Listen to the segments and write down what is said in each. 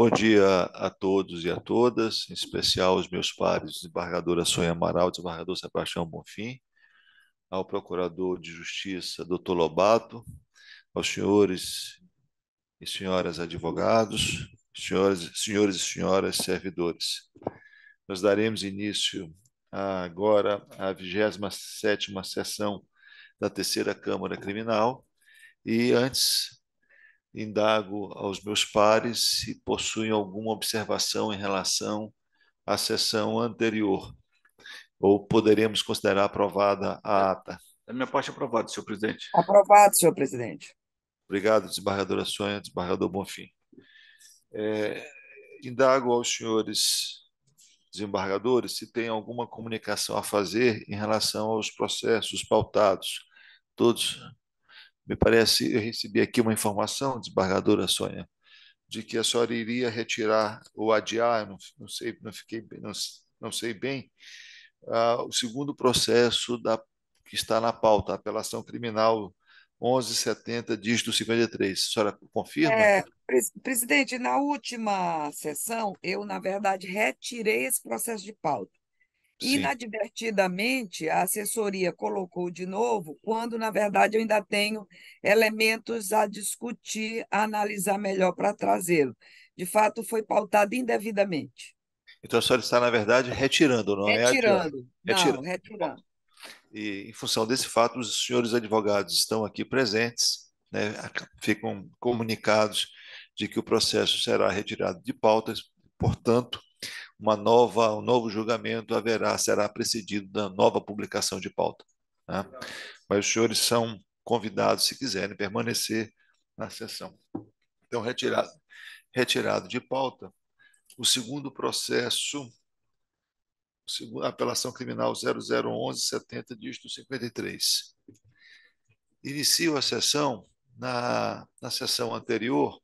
Bom dia a todos e a todas, em especial aos meus pares, desembargadora Sônia Amaral, desembargador Sebastião Bonfim, ao procurador de justiça, doutor Lobato, aos senhores e senhoras advogados, senhores, senhores e senhoras servidores. Nós daremos início agora à 27ª sessão da Terceira Câmara Criminal e antes indago aos meus pares se possuem alguma observação em relação à sessão anterior, ou poderemos considerar aprovada a ata. A minha parte, é aprovada, senhor presidente. Aprovado, senhor presidente. Obrigado, desembargadora Sônia, desembargador Bonfim. É, indago aos senhores desembargadores se tem alguma comunicação a fazer em relação aos processos pautados. Todos me parece, eu recebi aqui uma informação, desembargadora Sônia, de que a senhora iria retirar ou adiar, não, não sei, não fiquei, não, não sei bem, uh, o segundo processo da, que está na pauta, apelação criminal 1170, dígito 53. A senhora confirma? É, presidente, na última sessão, eu, na verdade, retirei esse processo de pauta. Sim. Inadvertidamente, a assessoria colocou de novo, quando, na verdade, eu ainda tenho elementos a discutir, a analisar melhor para trazê-lo. De fato, foi pautado indevidamente. Então, a senhora está, na verdade, retirando, não retirando. é? Retirando. Não, retirando. E, em função desse fato, os senhores advogados estão aqui presentes, né? ficam comunicados de que o processo será retirado de pautas, portanto, uma nova, um novo julgamento haverá, será precedido da nova publicação de pauta. Né? Mas os senhores são convidados, se quiserem, permanecer na sessão. Então, retirado, retirado de pauta, o segundo processo, apelação criminal 001170, dígito 53. Inicio a sessão, na, na sessão anterior,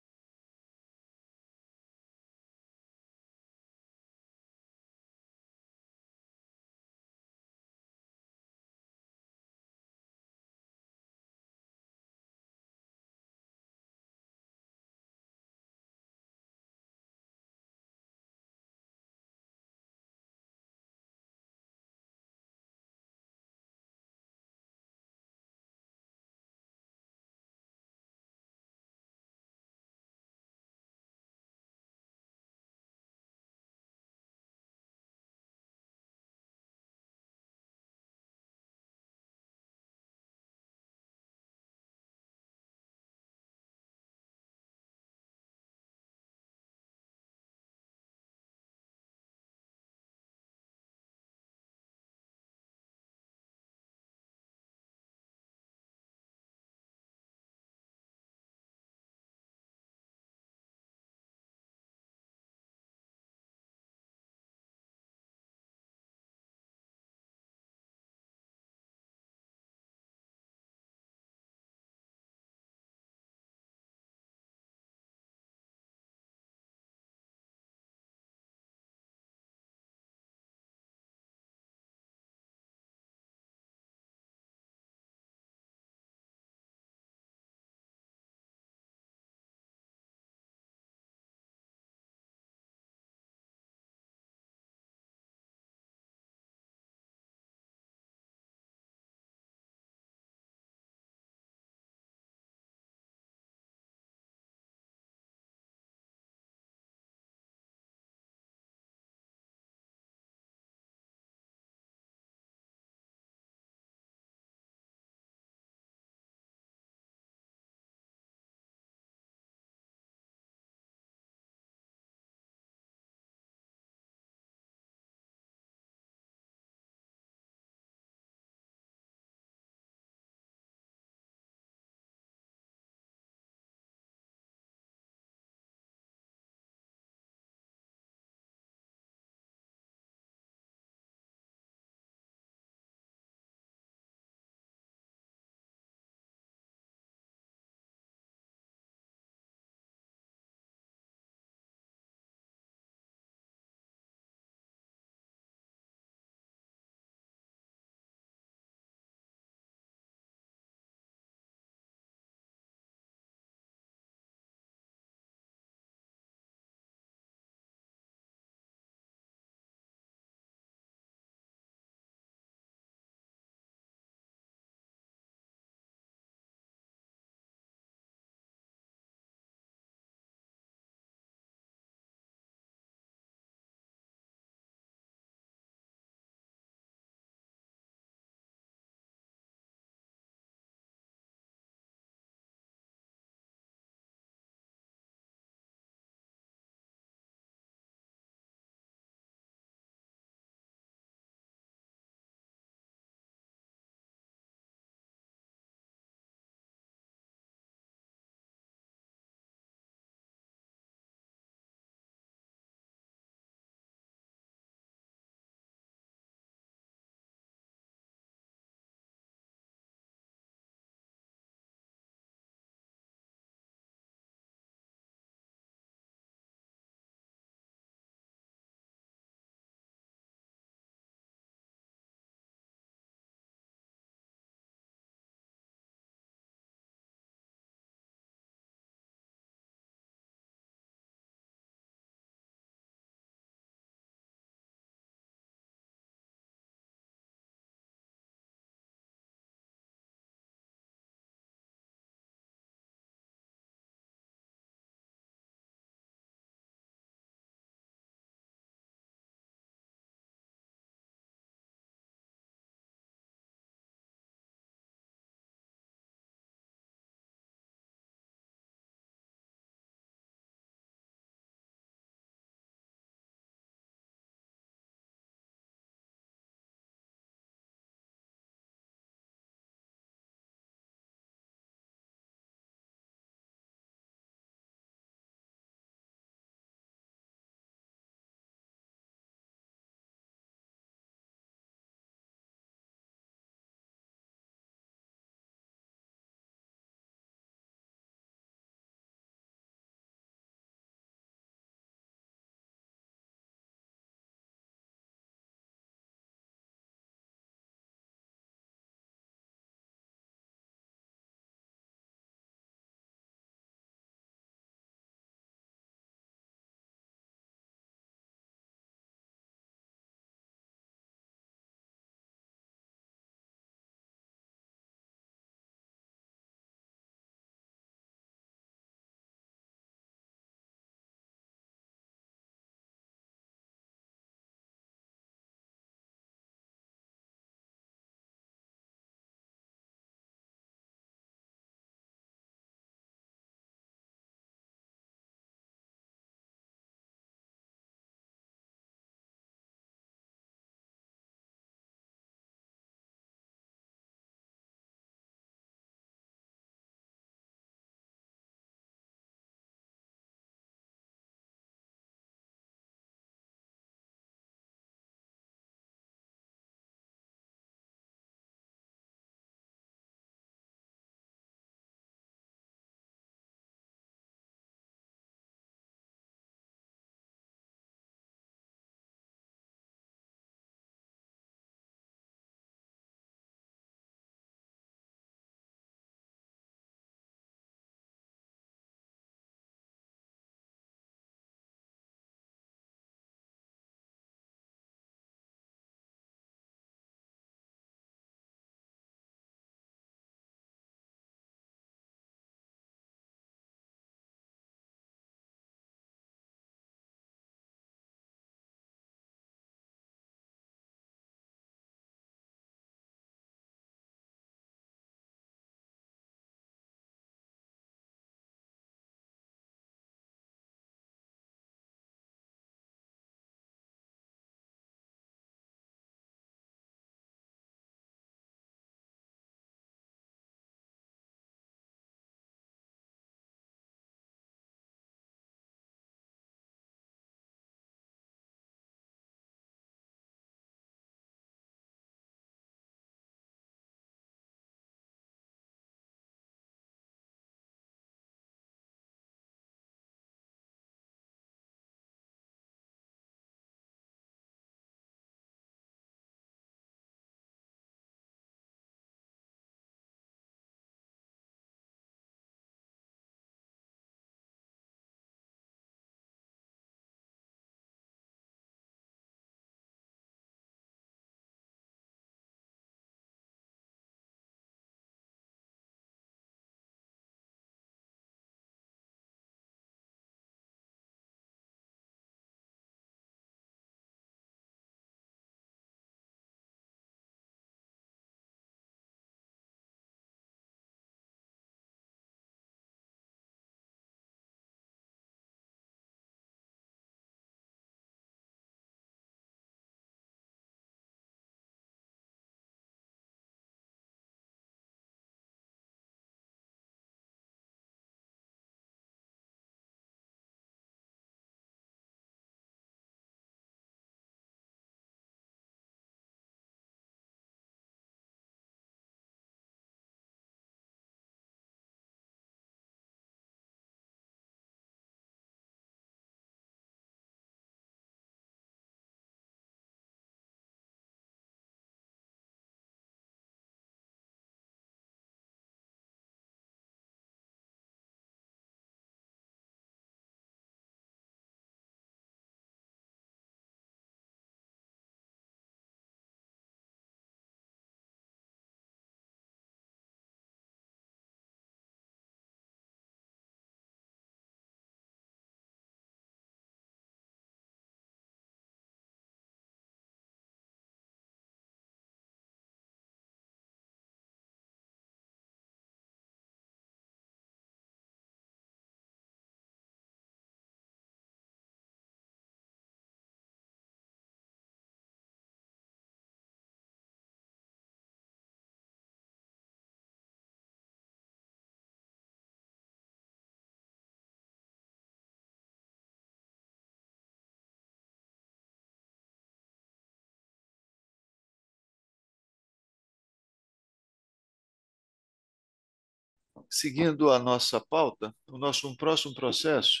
Seguindo a nossa pauta, o nosso um próximo processo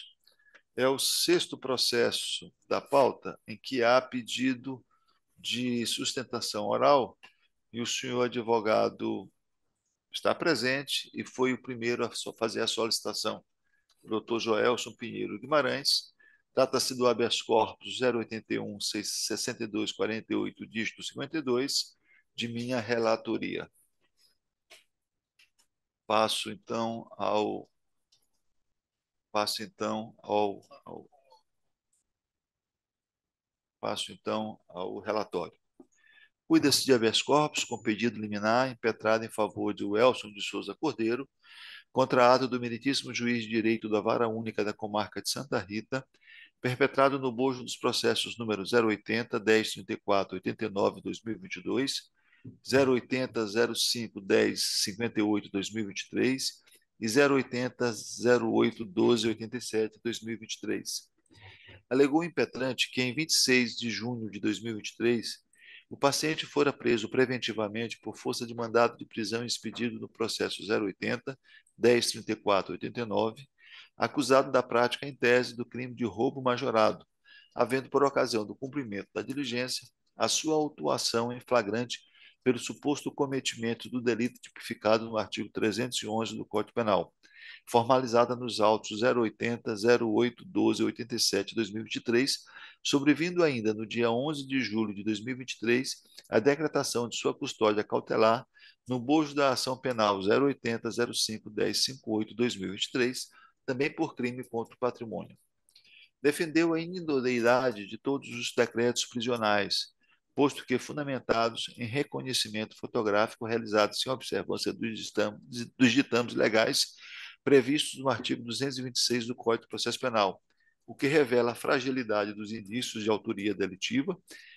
é o sexto processo da pauta, em que há pedido de sustentação oral e o senhor advogado está presente e foi o primeiro a fazer a solicitação. O doutor Joelson Pinheiro Guimarães. Trata-se do habeas corpus 081 6248 dígito 52 de minha relatoria passo então ao passo então ao, ao passo então ao relatório. Cuida-se de habeas corpus com pedido liminar impetrado em favor de Welson de Souza Cordeiro, contra ato do meritíssimo juiz de direito da Vara Única da Comarca de Santa Rita, perpetrado no bojo dos processos número 080 1034 89 2022 080 05 10 58 2023 e 080 08 12 87 2023. Alegou o impetrante que em 26 de junho de 2023 o paciente fora preso preventivamente por força de mandado de prisão expedido no processo 080 10 34 89, acusado da prática em tese do crime de roubo majorado, havendo por ocasião do cumprimento da diligência a sua autuação em flagrante pelo suposto cometimento do delito tipificado no artigo 311 do Código Penal, formalizada nos autos 080 08 12 87 2023, sobrevindo ainda no dia 11 de julho de 2023 a decretação de sua custódia cautelar no bojo da ação penal 080 05 1058 2023, também por crime contra o patrimônio. Defendeu a inidoneidade de todos os decretos prisionais, posto que fundamentados em reconhecimento fotográfico realizado sem observância dos ditames legais previstos no artigo 226 do Código de Processo Penal, o que revela a fragilidade dos indícios de autoria delitiva,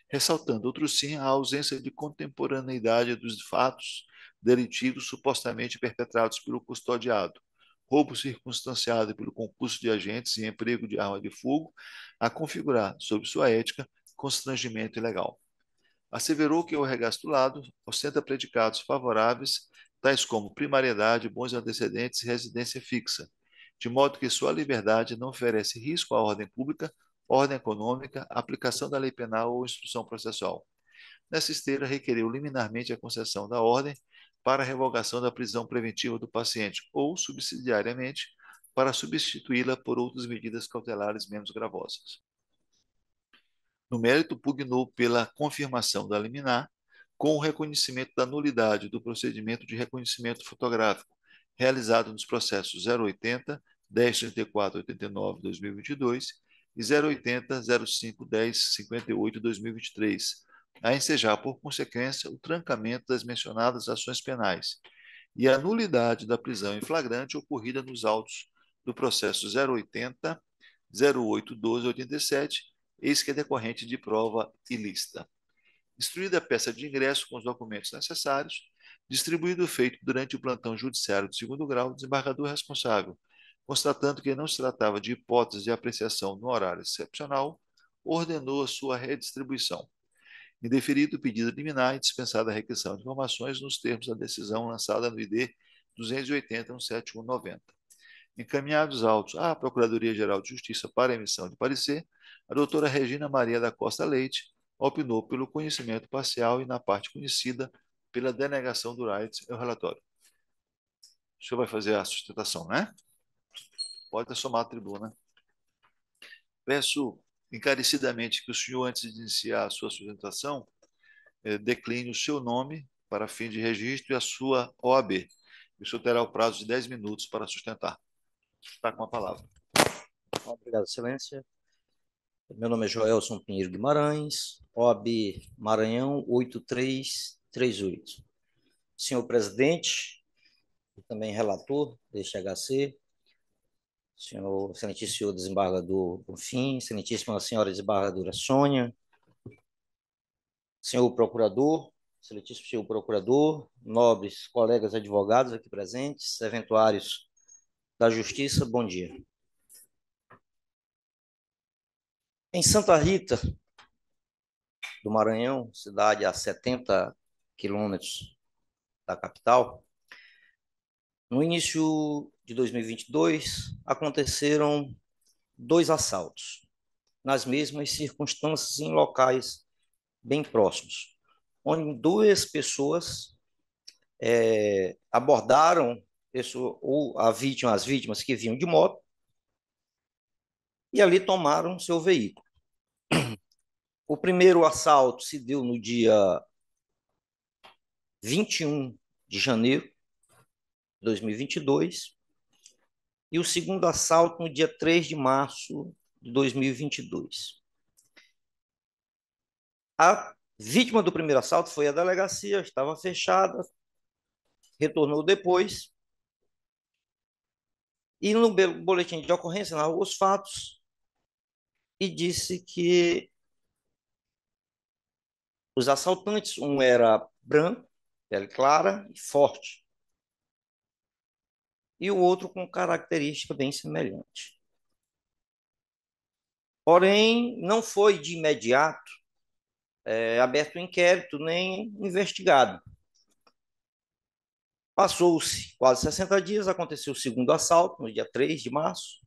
ressaltando, outro sim, a ausência de contemporaneidade dos fatos delitivos supostamente perpetrados pelo custodiado, roubo circunstanciado pelo concurso de agentes e emprego de arma de fogo, a configurar, sob sua ética, constrangimento ilegal. Asseverou que o recapitulado ostenta predicados favoráveis, tais como primariedade, bons antecedentes e residência fixa, de modo que sua liberdade não oferece risco à ordem pública, ordem econômica, aplicação da lei penal ou instrução processual. Nessa esteira, requereu liminarmente a concessão da ordem para revogação da prisão preventiva do paciente ou, subsidiariamente, para substituí-la por outras medidas cautelares menos gravosas no mérito, pugnou pela confirmação da liminar com o reconhecimento da nulidade do procedimento de reconhecimento fotográfico realizado nos processos 080 1034 89 2022 e 080 05 10 58 2023, a ensejar por consequência o trancamento das mencionadas ações penais e a nulidade da prisão em flagrante ocorrida nos autos do processo 080 08 12 87 eis que é decorrente de prova ilícita. Instruída a peça de ingresso com os documentos necessários, distribuído o feito durante o plantão judiciário de segundo grau, desembargador responsável, constatando que não se tratava de hipótese de apreciação no horário excepcional, ordenou a sua redistribuição. Indeferido o pedido liminar e dispensada a requisição de informações nos termos da decisão lançada no ID 280-17190. Encaminhados autos à Procuradoria-Geral de Justiça para emissão de parecer, a doutora Regina Maria da Costa Leite opinou pelo conhecimento parcial e na parte conhecida pela denegação do Rights o relatório. O senhor vai fazer a sustentação, né? Pode somar a tribuna. Peço encarecidamente que o senhor, antes de iniciar a sua sustentação, eh, decline o seu nome para fim de registro e a sua OAB. O senhor terá o prazo de 10 minutos para sustentar. Está com a palavra. Obrigado, Excelência. Meu nome é Joelson Pinheiro Guimarães, OAB Maranhão 8338. Senhor presidente, também relator deste HC, senhor excelentíssimo senhor desembargador Bonfim, excelentíssima senhora desembargadora Sônia, senhor procurador, excelentíssimo senhor procurador, nobres colegas advogados aqui presentes, eventuários da Justiça, bom dia. Em Santa Rita do Maranhão, cidade a 70 quilômetros da capital, no início de 2022 aconteceram dois assaltos, nas mesmas circunstâncias em locais bem próximos, onde duas pessoas é, abordaram pessoa, ou a vítima, as vítimas que vinham de moto e ali tomaram seu veículo. O primeiro assalto se deu no dia 21 de janeiro de 2022 e o segundo assalto no dia 3 de março de 2022. A vítima do primeiro assalto foi a delegacia, estava fechada, retornou depois. E no boletim de ocorrência narrou os fatos e disse que os assaltantes, um era branco, pele clara e forte, e o outro com característica bem semelhante. Porém, não foi de imediato é, aberto o inquérito nem investigado. Passou-se quase 60 dias, aconteceu o segundo assalto, no dia 3 de março.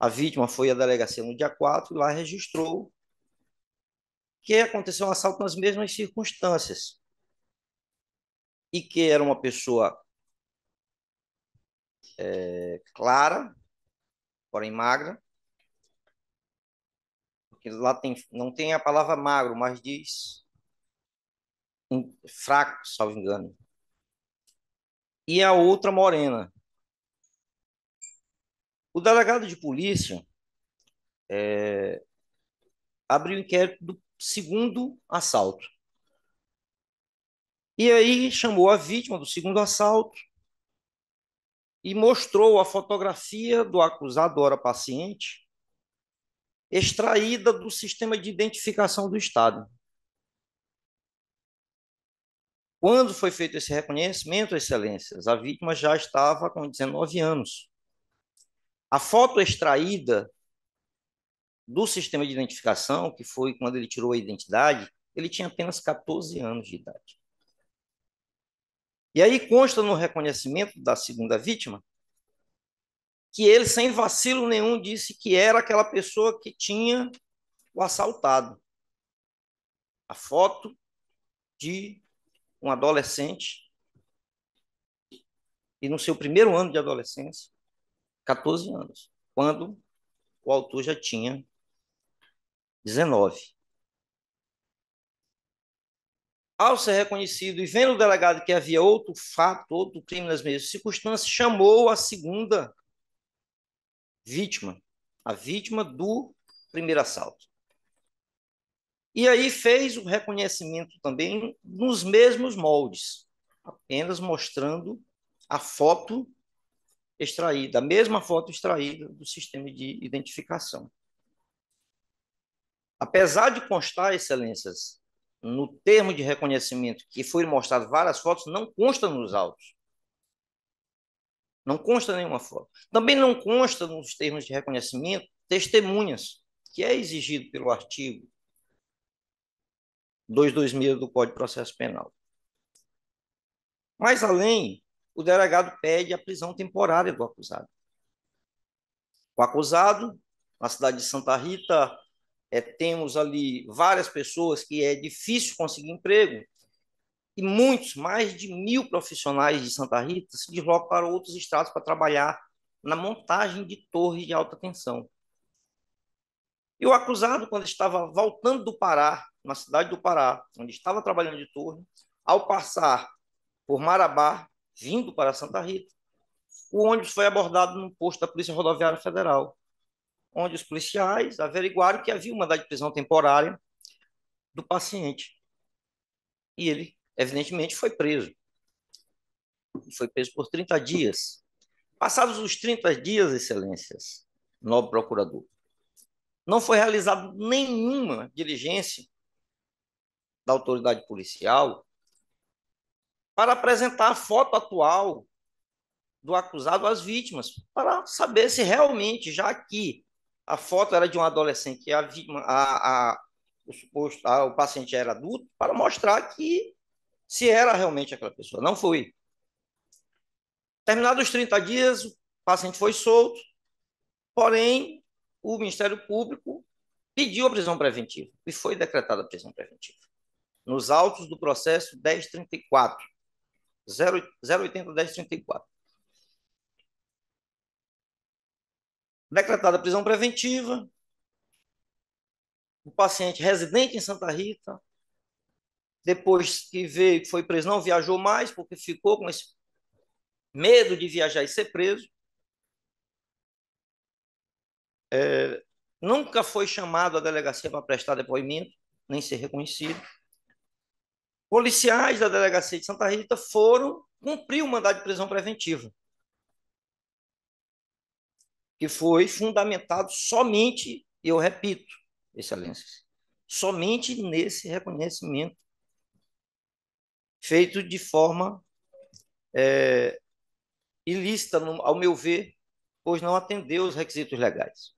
A vítima foi à delegacia no dia 4 e lá registrou que aconteceu um assalto nas mesmas circunstâncias e que era uma pessoa é, clara, porém magra, porque lá tem, não tem a palavra magro, mas diz fraco, salvo engano. E a outra morena. O delegado de polícia é, abriu inquérito do segundo assalto. E aí chamou a vítima do segundo assalto e mostrou a fotografia do acusado, ora paciente, extraída do sistema de identificação do Estado. Quando foi feito esse reconhecimento, Excelências, a vítima já estava com 19 anos. A foto extraída do sistema de identificação, que foi quando ele tirou a identidade, ele tinha apenas 14 anos de idade. E aí consta no reconhecimento da segunda vítima que ele, sem vacilo nenhum, disse que era aquela pessoa que tinha o assaltado. A foto de um adolescente, e no seu primeiro ano de adolescência, 14 anos, quando o autor já tinha 19. Ao ser reconhecido e vendo o delegado que havia outro fato, outro crime nas mesmas circunstâncias, chamou a segunda vítima, a vítima do primeiro assalto. E aí fez o reconhecimento também nos mesmos moldes, apenas mostrando a foto extraída, a mesma foto extraída do sistema de identificação. Apesar de constar, excelências, no termo de reconhecimento que foi mostrado várias fotos, não consta nos autos. Não consta nenhuma foto. Também não consta nos termos de reconhecimento testemunhas, que é exigido pelo artigo 226 do Código de Processo Penal. Mais além, o delegado pede a prisão temporária do acusado. O acusado, na cidade de Santa Rita, é, temos ali várias pessoas que é difícil conseguir emprego, e muitos, mais de mil profissionais de Santa Rita se deslocam para outros estados para trabalhar na montagem de torres de alta tensão. E o acusado, quando estava voltando do Pará, na cidade do Pará, onde estava trabalhando de torre, ao passar por Marabá, vindo para Santa Rita, o ônibus foi abordado no posto da Polícia Rodoviária Federal onde os policiais averiguaram que havia uma mandado de prisão temporária do paciente. E ele, evidentemente, foi preso. Foi preso por 30 dias. Passados os 30 dias, excelências, nobre procurador, não foi realizada nenhuma diligência da autoridade policial para apresentar a foto atual do acusado às vítimas, para saber se realmente, já que a foto era de um adolescente que a, a, a, o, suposto, a, o paciente era adulto, para mostrar que se era realmente aquela pessoa. Não foi. Terminados os 30 dias, o paciente foi solto, porém, o Ministério Público pediu a prisão preventiva e foi decretada a prisão preventiva. Nos autos do processo 1034, 080-1034. decretada prisão preventiva, o paciente residente em Santa Rita, depois que veio, que foi preso, não viajou mais, porque ficou com esse medo de viajar e ser preso. É, nunca foi chamado à delegacia para prestar depoimento, nem ser reconhecido. Policiais da delegacia de Santa Rita foram cumprir o mandado de prisão preventiva que foi fundamentado somente, eu repito, excelências, somente nesse reconhecimento feito de forma é, ilícita, ao meu ver, pois não atendeu os requisitos legais.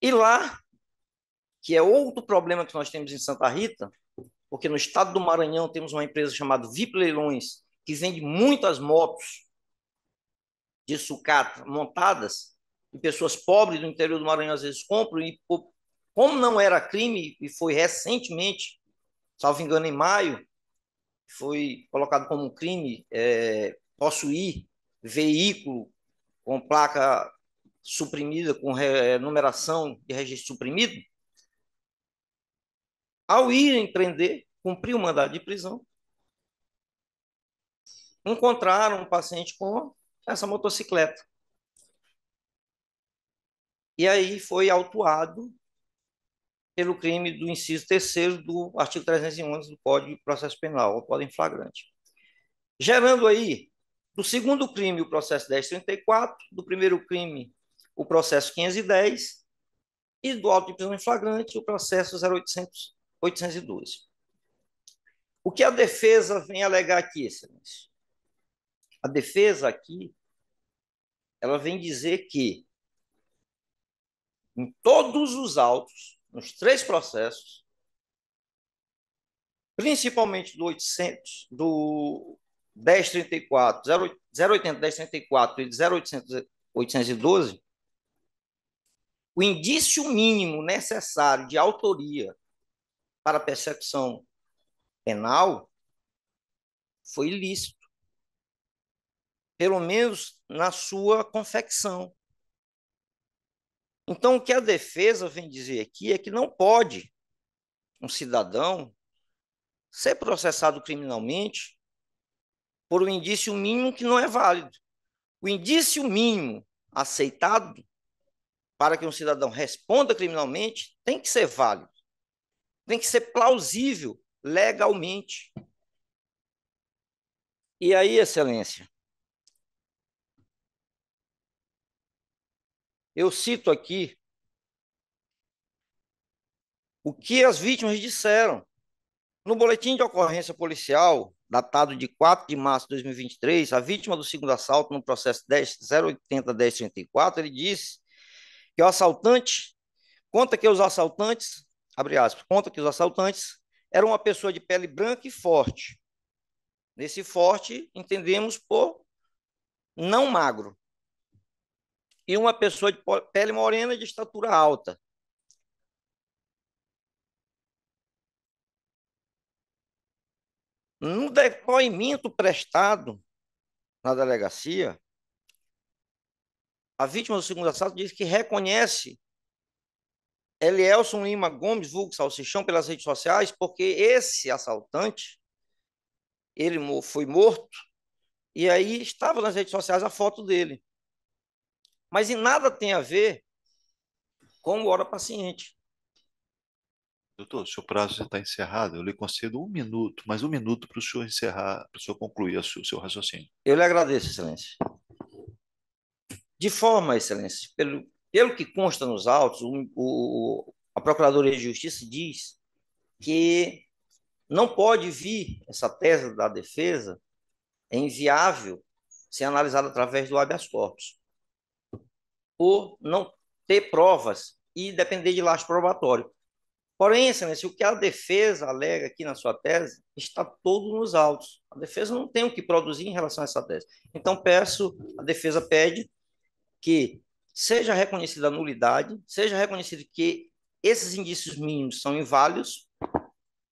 E lá, que é outro problema que nós temos em Santa Rita, porque no estado do Maranhão temos uma empresa chamada VIP Leilões, que vende muitas motos de sucata montadas, e pessoas pobres do interior do Maranhão às vezes compram, e como não era crime, e foi recentemente, salvo engano, em maio, foi colocado como crime é, possuir veículo com placa suprimida, com é, numeração de registro suprimido, ao irem prender, cumpriu o mandado de prisão, encontraram um paciente com essa motocicleta e aí foi autuado pelo crime do inciso terceiro do artigo 311 do Código de Processo Penal, autuado em flagrante. Gerando aí, do segundo crime, o processo 1034, do primeiro crime, o processo 510, e do auto de prisão em flagrante, o processo 0800, O que a defesa vem alegar aqui, excelência? A defesa aqui, ela vem dizer que em todos os autos, nos três processos, principalmente do 800, do 1034, 080 1034 e 0800, 812, o indício mínimo necessário de autoria para persecução penal foi ilícito, pelo menos na sua confecção. Então, o que a defesa vem dizer aqui é que não pode um cidadão ser processado criminalmente por um indício mínimo que não é válido. O indício mínimo aceitado para que um cidadão responda criminalmente tem que ser válido, tem que ser plausível legalmente. E aí, Excelência, Eu cito aqui o que as vítimas disseram. No boletim de ocorrência policial, datado de 4 de março de 2023, a vítima do segundo assalto no processo 10, 080-1034, ele disse que o assaltante conta que os assaltantes, abre aspas, conta que os assaltantes eram uma pessoa de pele branca e forte. Nesse forte, entendemos por não magro e uma pessoa de pele morena de estatura alta. No depoimento prestado na delegacia, a vítima do segundo assalto diz que reconhece Elielson Lima Gomes, vulgo Salsichão, pelas redes sociais, porque esse assaltante, ele foi morto, e aí estava nas redes sociais a foto dele mas em nada tem a ver com o hora paciente. Doutor, seu prazo já está encerrado. Eu lhe concedo um minuto, mais um minuto para o senhor encerrar, para o senhor concluir o seu, seu raciocínio. Eu lhe agradeço, Excelência. De forma, Excelência, pelo, pelo que consta nos autos, o, o, a Procuradoria de Justiça diz que não pode vir essa tese da defesa é inviável ser analisada através do habeas corpus por não ter provas e depender de laço probatório. Porém, excelência, o que a defesa alega aqui na sua tese está todo nos autos. A defesa não tem o que produzir em relação a essa tese. Então, peço, a defesa pede que seja reconhecida a nulidade, seja reconhecido que esses indícios mínimos são inválidos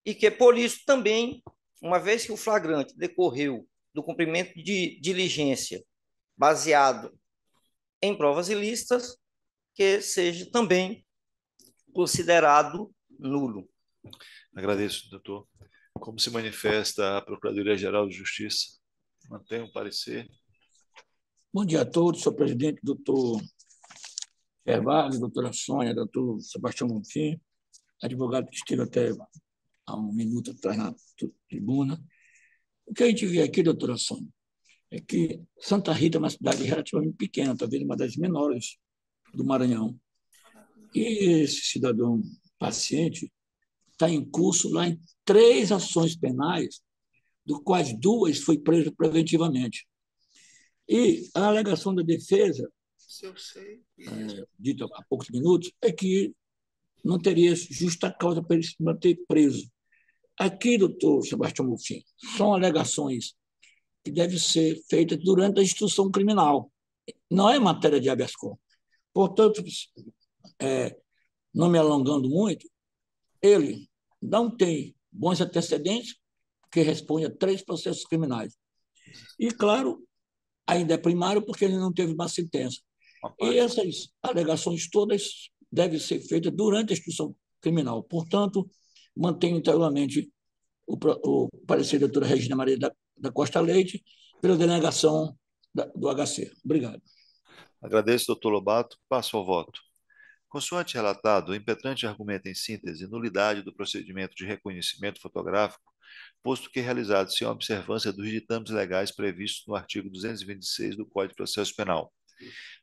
e que, por isso, também, uma vez que o flagrante decorreu do cumprimento de diligência baseado em provas ilícitas que seja também considerado nulo. Agradeço, doutor. Como se manifesta a Procuradoria-Geral de Justiça? Mantém o parecer. Bom dia a todos, senhor presidente, doutor Gervásio, doutora Sônia, doutor Sebastião Bonfim, advogado que esteve até há um minuto atrás na tribuna. O que a gente vê aqui, doutora Sônia, é que Santa Rita é uma cidade relativamente pequena, talvez tá uma das menores do Maranhão. E esse cidadão paciente está em curso lá em três ações penais, do quais duas foi preso preventivamente. E a alegação da defesa, sei, é, dita há poucos minutos, é que não teria justa causa para ele se manter preso. Aqui, doutor Sebastião Mofim, são alegações que deve ser feita durante a instrução criminal. Não é matéria de habeas corpus. Portanto, é, não me alongando muito, ele não tem bons antecedentes, que responde a três processos criminais. E, claro, ainda é primário porque ele não teve uma sentença. E essas alegações todas devem ser feitas durante a instrução criminal. Portanto, mantenho inteiramente o, o parecer da doutora Regina Maria da, da Costa Leite, pela delegação da, do HC. Obrigado. Agradeço, doutor Lobato. Passo ao voto. Consoante relatado, o impetrante argumenta em síntese nulidade do procedimento de reconhecimento fotográfico, posto que é realizado sem observância dos ditames legais previstos no artigo 226 do Código de Processo Penal,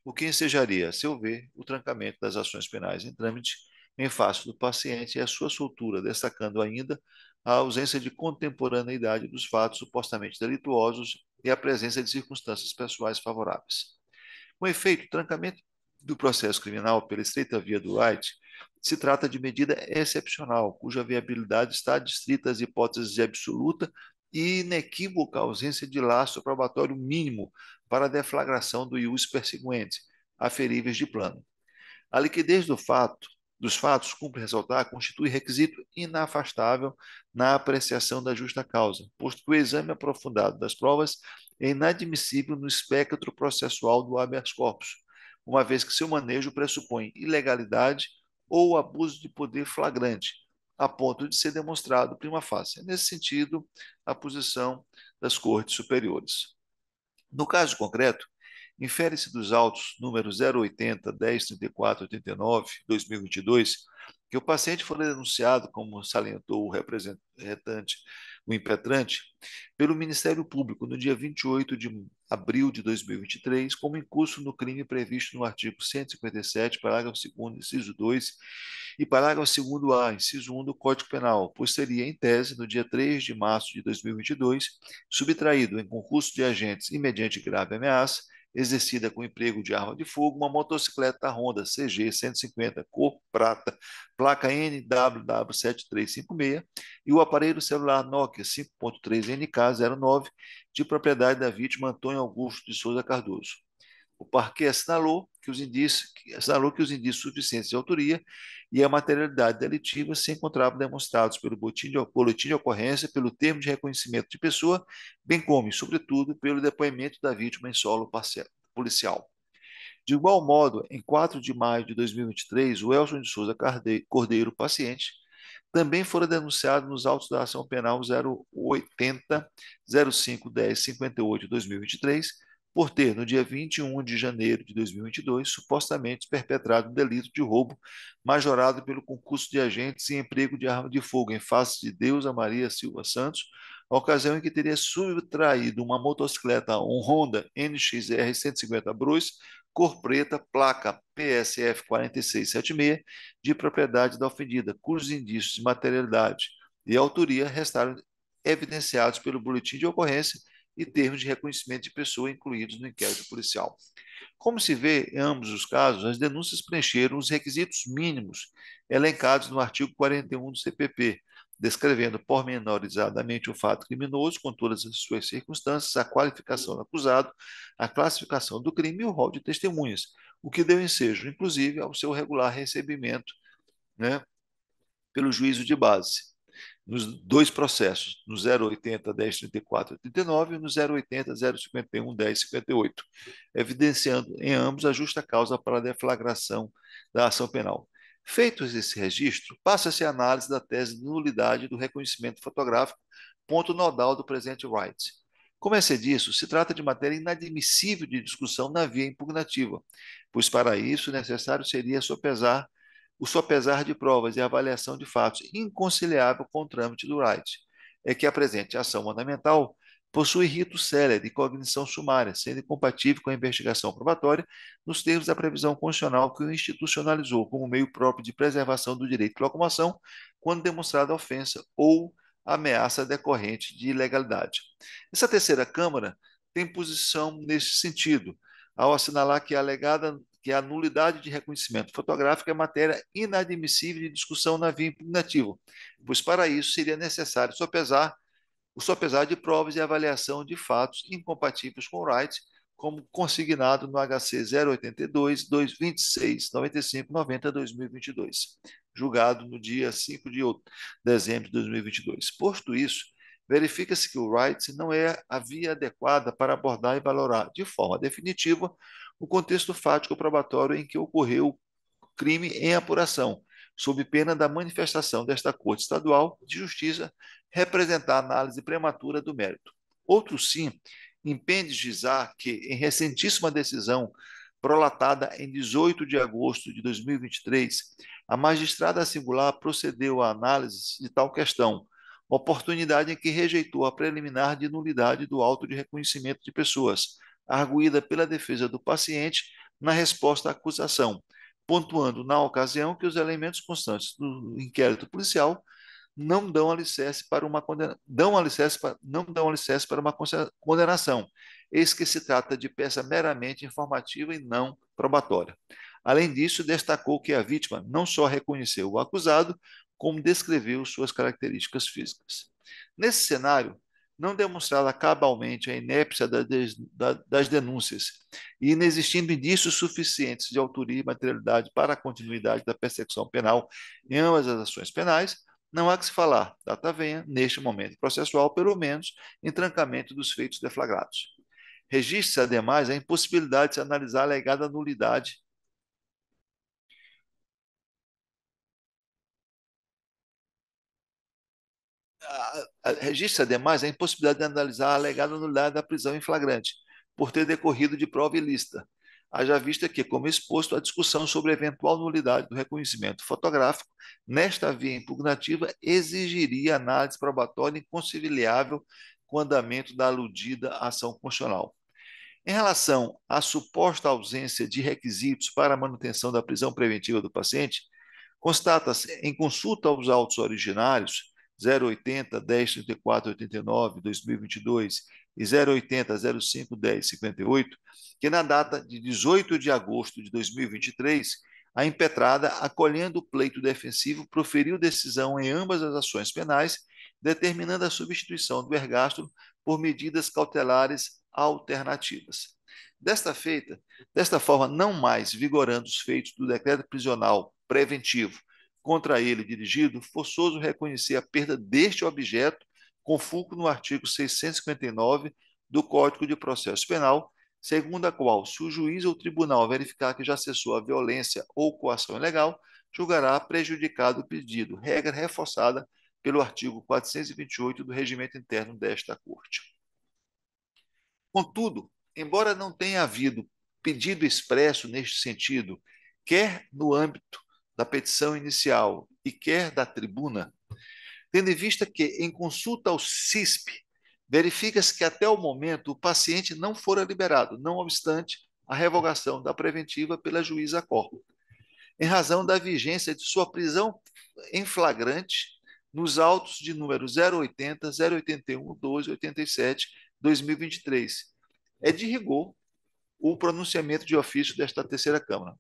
o que ensejaria, a seu ver, o trancamento das ações penais em trâmite em face do paciente e a sua soltura, destacando ainda a ausência de contemporaneidade dos fatos supostamente delituosos e a presença de circunstâncias pessoais favoráveis. Com efeito, o trancamento do processo criminal pela estreita via do Light se trata de medida excepcional, cuja viabilidade está distrita às hipóteses de absoluta e inequívoca ausência de laço probatório mínimo para a deflagração do ius perseguente, aferíveis de plano. A liquidez do fato dos fatos, cumpre ressaltar, constitui requisito inafastável na apreciação da justa causa, posto que o exame aprofundado das provas é inadmissível no espectro processual do habeas corpus, uma vez que seu manejo pressupõe ilegalidade ou abuso de poder flagrante, a ponto de ser demonstrado prima facie. É nesse sentido, a posição das cortes superiores. No caso concreto, infere-se dos autos número 080 1034 89 2022 que o paciente foi denunciado, como salientou o representante, o impetrante, pelo Ministério Público no dia 28 de abril de 2023, como incurso no crime previsto no artigo 157, parágrafo 2 inciso 2 e parágrafo 2 a inciso 1 do Código Penal, pois seria, em tese, no dia 3 de março de 2022, subtraído em concurso de agentes e mediante grave ameaça, exercida com emprego de arma de fogo, uma motocicleta Honda CG 150 cor prata, placa NWW7356 e o aparelho celular Nokia 5.3NK09 de propriedade da vítima Antônio Augusto de Souza Cardoso. O parque assinalou que os indícios, assinalou que os indícios suficientes de autoria e a materialidade delitiva se encontravam demonstrados pelo boletim de, boletim de ocorrência, pelo termo de reconhecimento de pessoa, bem como, e sobretudo, pelo depoimento da vítima em solo policial. De igual modo, em 4 de maio de 2023, o Elson de Souza Cordeiro, paciente, também fora denunciado nos autos da ação penal 080 05 10 58 2023 por ter, no dia 21 de janeiro de 2022, supostamente perpetrado um delito de roubo majorado pelo concurso de agentes em emprego de arma de fogo em face de Deusa Maria Silva Santos, a ocasião em que teria subtraído uma motocicleta um Honda NXR 150 Bruce, cor preta, placa PSF 4676, de propriedade da ofendida, cujos indícios de materialidade e autoria restaram evidenciados pelo boletim de ocorrência e termos de reconhecimento de pessoa incluídos no inquérito policial. Como se vê em ambos os casos, as denúncias preencheram os requisitos mínimos elencados no artigo 41 do CPP, descrevendo pormenorizadamente o fato criminoso, com todas as suas circunstâncias, a qualificação do acusado, a classificação do crime e o rol de testemunhas, o que deu ensejo, inclusive, ao seu regular recebimento né, pelo juízo de base nos dois processos, no 080 1034 89 e no 080 051 1058, evidenciando em ambos a justa causa para a deflagração da ação penal. Feito esse registro, passa-se a análise da tese de nulidade do reconhecimento fotográfico, ponto nodal do presente Wright. Como é ser disso, se trata de matéria inadmissível de discussão na via impugnativa, pois para isso necessário seria sopesar o apesar de provas e avaliação de fatos inconciliável com o trâmite do right é que a presente ação mandamental possui rito célere e cognição sumária, sendo incompatível com a investigação probatória nos termos da previsão constitucional que o institucionalizou como meio próprio de preservação do direito de locomoção quando demonstrada ofensa ou ameaça decorrente de ilegalidade. Essa terceira Câmara tem posição nesse sentido, ao assinalar que a alegada que é a nulidade de reconhecimento fotográfico é matéria inadmissível de discussão na via impugnativa, pois para isso seria necessário só pesar, só pesar de provas e avaliação de fatos incompatíveis com o right, como consignado no HC 082 226 95 90 2022, julgado no dia 5 de dezembro de 2022. Posto isso, verifica-se que o right não é a via adequada para abordar e valorar de forma definitiva o contexto fático probatório em que ocorreu o crime em apuração, sob pena da manifestação desta Corte Estadual de Justiça representar análise prematura do mérito. Outro sim impende gizar que, em recentíssima decisão prolatada em 18 de agosto de 2023, a magistrada singular procedeu à análise de tal questão, oportunidade em que rejeitou a preliminar de nulidade do auto de reconhecimento de pessoas, arguída pela defesa do paciente na resposta à acusação, pontuando na ocasião que os elementos constantes do inquérito policial não dão alicerce para uma condena... dão alicerce para... não dão alicerce para uma condenação, eis que se trata de peça meramente informativa e não probatória. Além disso, destacou que a vítima não só reconheceu o acusado, como descreveu suas características físicas. Nesse cenário, não demonstrada cabalmente a inépcia das denúncias e inexistindo indícios suficientes de autoria e materialidade para a continuidade da persecução penal em ambas as ações penais, não há que se falar, data venha, neste momento processual, pelo menos, em trancamento dos feitos deflagrados. Registe, se ademais, a impossibilidade de se analisar a alegada nulidade registra, ademais, a impossibilidade de analisar a alegada nulidade da prisão em flagrante, por ter decorrido de prova ilícita, haja vista que, como exposto, a discussão sobre a eventual nulidade do reconhecimento fotográfico nesta via impugnativa exigiria análise probatória inconciliável com o andamento da aludida ação constitucional. Em relação à suposta ausência de requisitos para a manutenção da prisão preventiva do paciente, constata-se, em consulta aos autos originários, 080 10 34 89 2022 e 080 05 10 58, que na data de 18 de agosto de 2023, a impetrada, acolhendo o pleito defensivo, proferiu decisão em ambas as ações penais, determinando a substituição do ergástulo por medidas cautelares alternativas. Desta feita, desta forma, não mais vigorando os feitos do decreto prisional preventivo contra ele dirigido, forçoso reconhecer a perda deste objeto, com fulcro no artigo 659 do Código de Processo Penal, segundo a qual, se o juiz ou tribunal verificar que já cessou a violência ou coação ilegal, julgará prejudicado o pedido, regra reforçada pelo artigo 428 do Regimento Interno desta Corte. Contudo, embora não tenha havido pedido expresso neste sentido, quer no âmbito da petição inicial e quer da tribuna, tendo em vista que, em consulta ao CISP, verifica-se que até o momento o paciente não fora liberado, não obstante a revogação da preventiva pela juíza Cor, em razão da vigência de sua prisão em flagrante nos autos de número 080, 081, 12, 87, 2023. É de rigor o pronunciamento de ofício desta terceira Câmara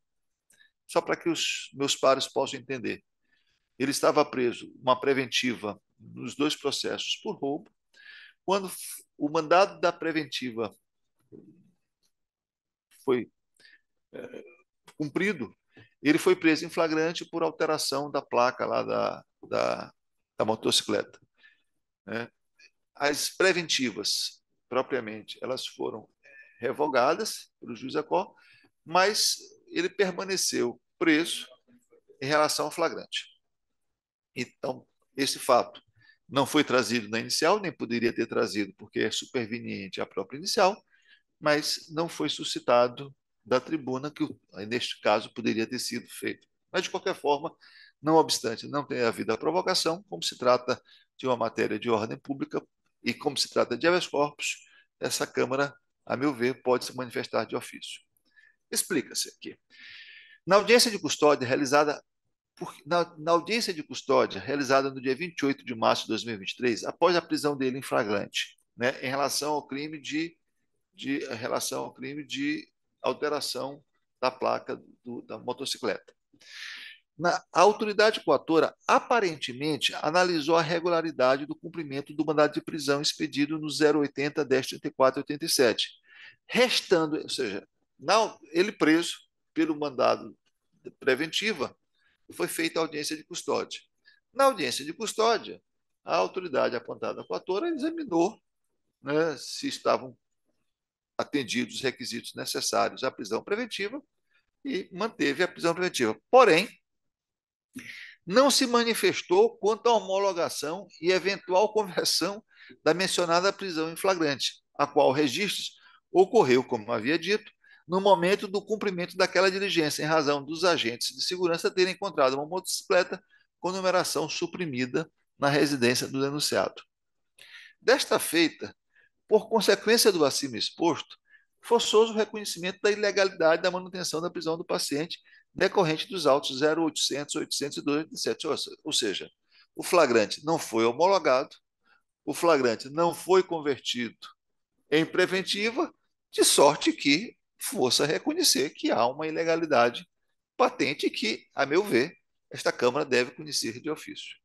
só para que os meus pares possam entender. Ele estava preso, uma preventiva nos dois processos por roubo. Quando o mandado da preventiva foi é, cumprido, ele foi preso em flagrante por alteração da placa lá da, da, da motocicleta. Né? As preventivas, propriamente, elas foram revogadas pelo juiz Acó, mas ele permaneceu preso em relação ao flagrante. Então, esse fato não foi trazido na inicial, nem poderia ter trazido, porque é superveniente à própria inicial, mas não foi suscitado da tribuna, que neste caso poderia ter sido feito. Mas, de qualquer forma, não obstante não tenha havido a provocação, como se trata de uma matéria de ordem pública e como se trata de habeas corpus, essa Câmara, a meu ver, pode se manifestar de ofício. Explica-se aqui. Na audiência de custódia realizada por, na, na, audiência de custódia realizada no dia 28 de março de 2023, após a prisão dele em flagrante, né, em relação ao crime de, de relação ao crime de alteração da placa do, da motocicleta. Na, a autoridade coatora aparentemente analisou a regularidade do cumprimento do mandado de prisão expedido no 080 1034 87, restando, ou seja, ele preso pelo mandado preventiva, foi feita a audiência de custódia. Na audiência de custódia, a autoridade apontada atora examinou né, se estavam atendidos os requisitos necessários à prisão preventiva e manteve a prisão preventiva. Porém, não se manifestou quanto à homologação e eventual conversão da mencionada prisão em flagrante, a qual registros ocorreu, como havia dito, no momento do cumprimento daquela diligência, em razão dos agentes de segurança terem encontrado uma motocicleta com numeração suprimida na residência do denunciado. Desta feita, por consequência do acima exposto, forçoso o reconhecimento da ilegalidade da manutenção da prisão do paciente decorrente dos autos 0800, 802, 87, ou seja, o flagrante não foi homologado, o flagrante não foi convertido em preventiva, de sorte que força reconhecer que há uma ilegalidade patente que, a meu ver, esta Câmara deve conhecer de ofício.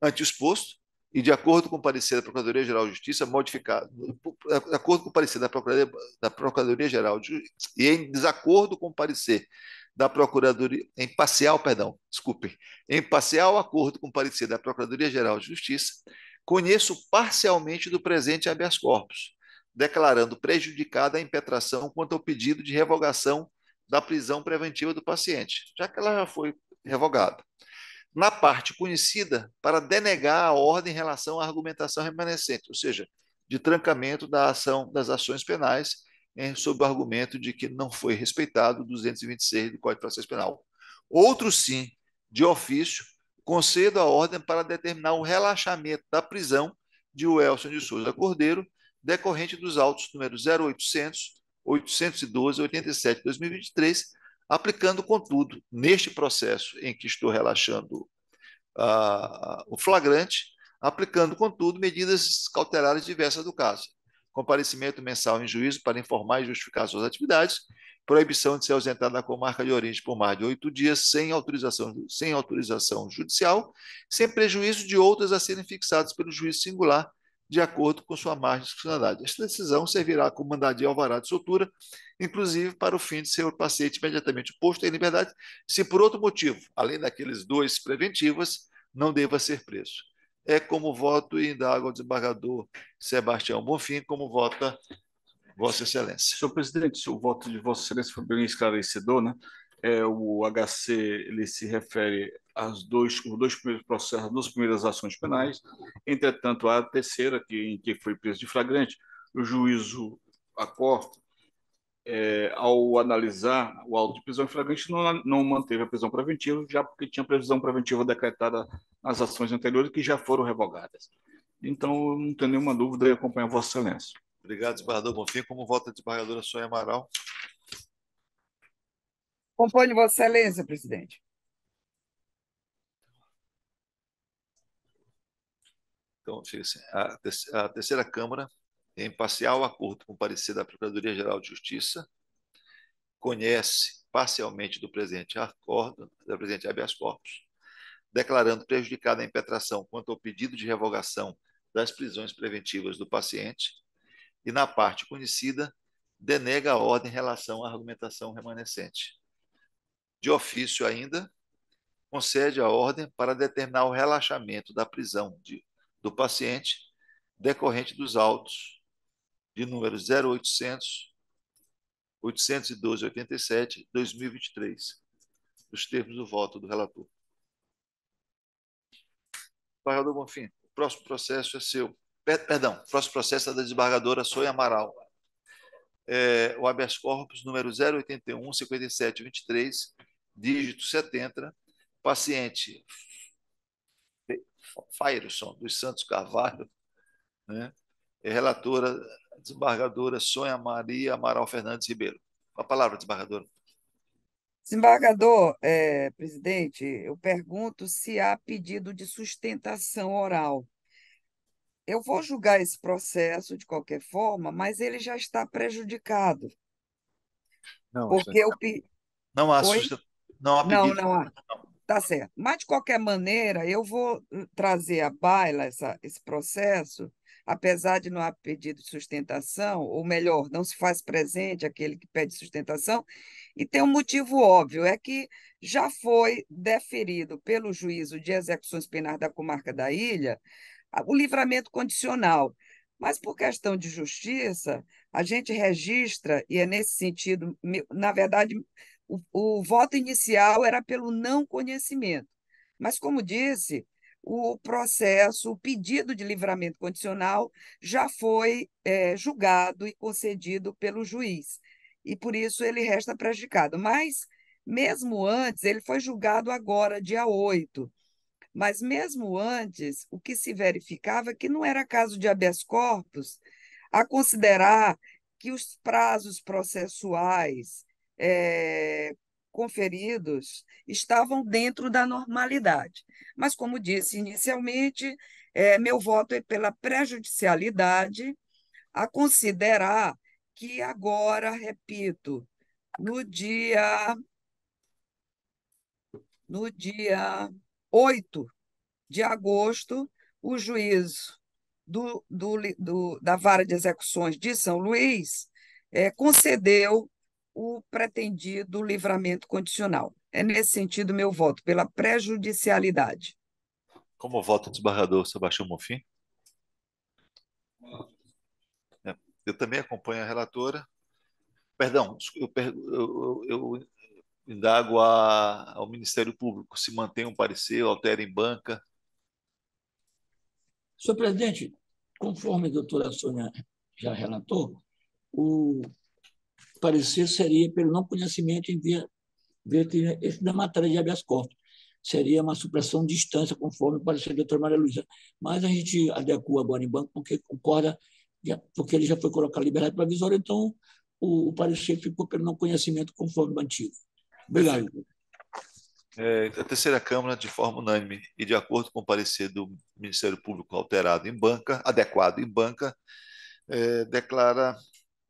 Ante o exposto, e de acordo com o parecer da Procuradoria Geral de Justiça modificado, de acordo com o parecer da Procuradoria, da Procuradoria Geral de Justiça, e em desacordo com o parecer da Procuradoria em parcial, perdão, desculpem, em parcial acordo com o parecer da Procuradoria Geral de Justiça, conheço parcialmente do presente habeas corpus, declarando prejudicada a impetração quanto ao pedido de revogação da prisão preventiva do paciente, já que ela já foi revogada. Na parte conhecida, para denegar a ordem em relação à argumentação remanescente, ou seja, de trancamento da ação das ações penais, em, sob o argumento de que não foi respeitado o 226 do Código de Processo Penal. Outro sim, de ofício, concedo a ordem para determinar o relaxamento da prisão de Welson de Souza Cordeiro decorrente dos autos número 0800 812 87 2023, aplicando, contudo, neste processo em que estou relaxando ah, o flagrante, aplicando, contudo, medidas cautelares diversas do caso. Comparecimento mensal em juízo para informar e justificar suas atividades, proibição de ser ausentado da comarca de origem por mais de oito dias sem autorização, sem autorização judicial, sem prejuízo de outras a serem fixadas pelo juiz singular de acordo com sua margem de funcionalidade. Esta decisão servirá como mandado de alvará de soltura, inclusive para o fim de ser o paciente imediatamente posto em liberdade, se por outro motivo, além daqueles dois preventivos, não deva ser preso. É como voto e indago ao desembargador Sebastião Bonfim, como vota Vossa Excelência. Senhor presidente, o voto de Vossa Excelência foi bem esclarecedor, né? É, o HC ele se refere as dois, os dois primeiros processos, as duas primeiras ações penais. Entretanto, a terceira, que, em que foi preso de flagrante, o juízo acorda, é, ao analisar o auto de prisão em flagrante, não, não manteve a prisão preventiva, já porque tinha previsão preventiva decretada nas ações anteriores, que já foram revogadas. Então, não tenho nenhuma dúvida e acompanho a Vossa Excelência. Obrigado, desembargador Bonfim. Como vota a desembargadora Sonia Amaral? Acompanho Vossa Excelência, presidente. Então, assim, a, a terceira Câmara, é em parcial acordo com o parecer da Procuradoria-Geral de Justiça, conhece parcialmente do presente acordo, da presente habeas corpus, declarando prejudicada a impetração quanto ao pedido de revogação das prisões preventivas do paciente e, na parte conhecida, denega a ordem em relação à argumentação remanescente. De ofício ainda, concede a ordem para determinar o relaxamento da prisão de do paciente decorrente dos autos de número 0800 812 87 2023, nos termos do voto do relator. Desembargador Bonfim, o próximo processo é seu. Perdão, o próximo processo é da desembargadora Sonia Amaral. É, o habeas corpus número 081 57 23, dígito 70, paciente Fairson dos Santos Carvalho, né? E é relatora, desembargadora Sonia Maria Amaral Fernandes Ribeiro. A palavra, desembargadora. Desembargador, é, presidente, eu pergunto se há pedido de sustentação oral. Eu vou julgar esse processo de qualquer forma, mas ele já está prejudicado. Não, porque eu pe... não há sustentação. Não há pedido. Não, não há. Não. Tá certo. Mas, de qualquer maneira, eu vou hum, trazer à baila essa, esse processo, apesar de não haver pedido de sustentação, ou melhor, não se faz presente aquele que pede sustentação, e tem um motivo óbvio, é que já foi deferido pelo juízo de execuções penais da comarca da ilha o livramento condicional. Mas, por questão de justiça, a gente registra, e é nesse sentido, na verdade, o, o voto inicial era pelo não conhecimento. Mas, como disse, o processo, o pedido de livramento condicional já foi é, julgado e concedido pelo juiz. E por isso ele resta prejudicado. Mas, mesmo antes, ele foi julgado agora, dia 8. Mas, mesmo antes, o que se verificava é que não era caso de habeas corpus a considerar que os prazos processuais é, conferidos estavam dentro da normalidade. Mas, como disse inicialmente, é, meu voto é pela prejudicialidade, a considerar que agora, repito, no dia no dia 8 de agosto, o juízo do, do, do, da Vara de Execuções de São Luís é, concedeu o pretendido livramento condicional. É nesse sentido meu voto, pela prejudicialidade. Como voto o Sebastião Bonfim? É, eu também acompanho a relatora. Perdão, eu, eu, eu indago a, ao Ministério Público se mantém um parecer, altera em banca. Senhor presidente, conforme a doutora Sônia já relatou, o parecer seria pelo não conhecimento em via, via da matéria de habeas corpus. Seria uma supressão de distância, conforme pareceu a doutora Maria Luiza. Mas a gente adequa agora em banco porque concorda, porque ele já foi colocar liberdade provisória, então o, o parecer ficou pelo não conhecimento conforme antigo Obrigado. É, a terceira Câmara, de forma unânime e de acordo com o parecer do Ministério Público alterado em banca, adequado em banca, é, declara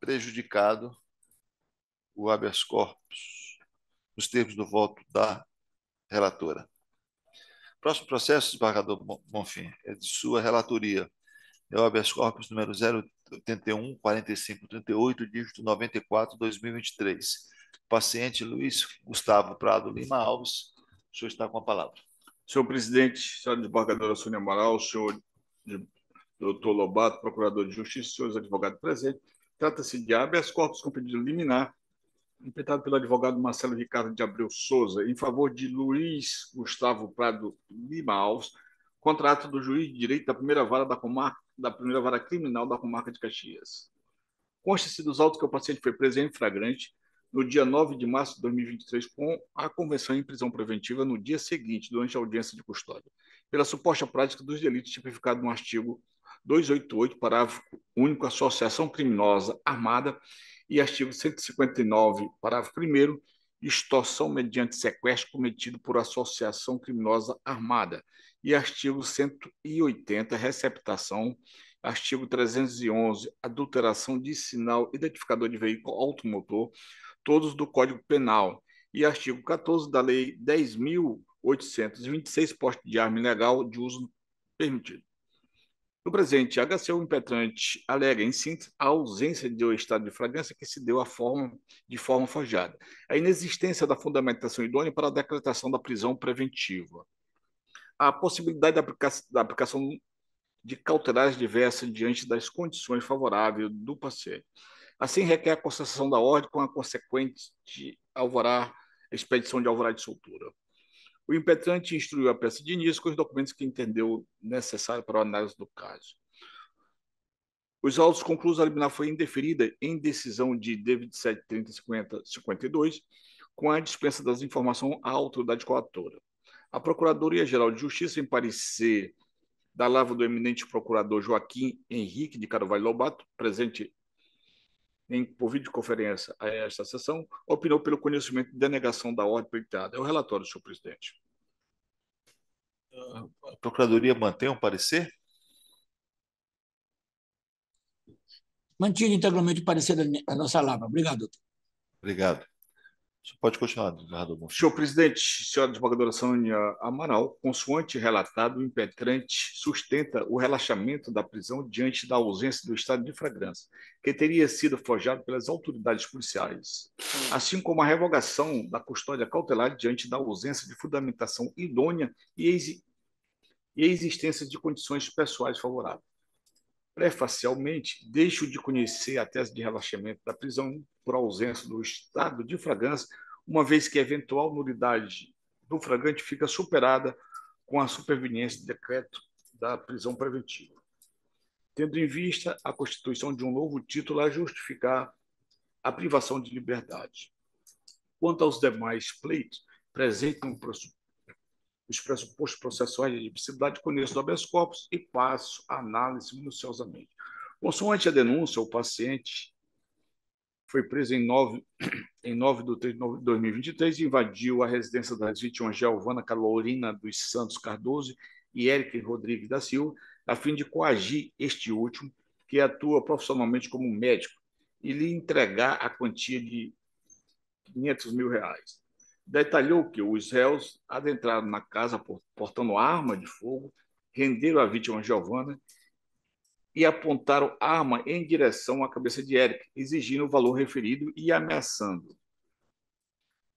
prejudicado o habeas corpus, nos termos do voto da relatora. Próximo processo, desembargador Bonfim, é de sua relatoria. É o habeas corpus número 081 4538, dígito 94, 2023. Paciente Luiz Gustavo Prado Lima Alves, o senhor está com a palavra. Senhor presidente, senhora desembargadora Sônia Amaral, senhor doutor Lobato, procurador de justiça, senhores advogados presentes, trata-se de habeas corpus com pedido liminar Interpretado pelo advogado Marcelo Ricardo de Abreu Souza, em favor de Luiz Gustavo Prado Lima Alves, contrato do juiz de direito da primeira vara da comarca, da primeira vara criminal da comarca de Caxias. Consta-se dos autos que o paciente foi preso em flagrante no dia 9 de março de 2023 com a convenção em prisão preventiva no dia seguinte, durante a audiência de custódia, pela suposta prática dos delitos tipificados no artigo 288, parágrafo único, associação criminosa armada e artigo 159, parágrafo 1 extorsão mediante sequestro cometido por associação criminosa armada, e artigo 180, receptação, artigo 311, adulteração de sinal identificador de veículo automotor, todos do Código Penal, e artigo 14 da Lei 10.826, porte de arma ilegal de uso permitido. No presente, a HCU é impetrante alega, em síntese, a ausência de um estado de fragrância que se deu a forma, de forma forjada, a inexistência da fundamentação idônea para a decretação da prisão preventiva, a possibilidade da, aplica da aplicação de cautelares diversas diante das condições favoráveis do paciente. Assim, requer a concessão da ordem com a consequente alvará, expedição de alvará de soltura. O impetrante instruiu a peça de início com os documentos que entendeu necessário para a análise do caso. Os autos conclusos, a liminar foi indeferida em decisão de D27 30 52, com a dispensa das informações à autoridade coatora. A Procuradoria-Geral de Justiça, em parecer da lava do eminente procurador Joaquim Henrique de Carvalho Lobato, presente em, por videoconferência a esta sessão, opinou pelo conhecimento de denegação da ordem peitada. É o relatório, senhor presidente. A Procuradoria mantém um parecer? Mantido integralmente o parecer da nossa lava. Obrigado, doutor. Obrigado pode continuar, Ricardo. Senhor presidente, senhora desembargadora Sônia Amaral, consoante relatado, o impetrante sustenta o relaxamento da prisão diante da ausência do estado de fragrância, que teria sido forjado pelas autoridades policiais, assim como a revogação da custódia cautelar diante da ausência de fundamentação idônea e, exi e existência de condições pessoais favoráveis prefacialmente, deixo de conhecer a tese de relaxamento da prisão por ausência do estado de fragrância, uma vez que a eventual nulidade do fragante fica superada com a superveniência do decreto da prisão preventiva. Tendo em vista a constituição de um novo título a justificar a privação de liberdade. Quanto aos demais pleitos presentes no os pressupostos processuais de admissibilidade, conheço do habeas corpus e passo a análise minuciosamente. Consoante a denúncia, o paciente foi preso em 9, em 9 de 2023 e invadiu a residência das vítimas Giovana Carolina dos Santos Cardoso e Eric Rodrigues da Silva, a fim de coagir este último, que atua profissionalmente como médico, e lhe entregar a quantia de 500 mil reais detalhou que os réus adentraram na casa portando arma de fogo, renderam a vítima Giovana e apontaram arma em direção à cabeça de Eric, exigindo o valor referido e ameaçando.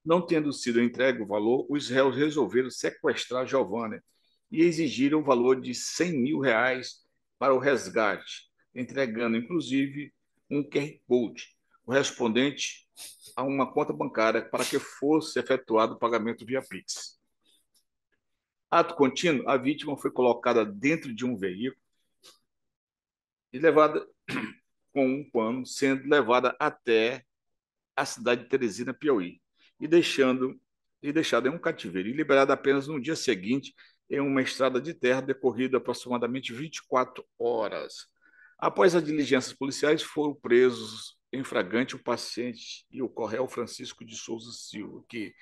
Não tendo sido entregue o valor, os réus resolveram sequestrar Giovanna e exigiram o valor de 100 mil reais para o resgate, entregando inclusive um QR Code correspondente a uma conta bancária para que fosse efetuado o pagamento via Pix. Ato contínuo, a vítima foi colocada dentro de um veículo e levada com um pano, sendo levada até a cidade de Teresina, Piauí, e deixando e deixada em um cativeiro e liberada apenas no dia seguinte em uma estrada de terra decorrida aproximadamente 24 horas. Após as diligências policiais, foram presos em fragante o paciente e é o Correio Francisco de Souza Silva, que,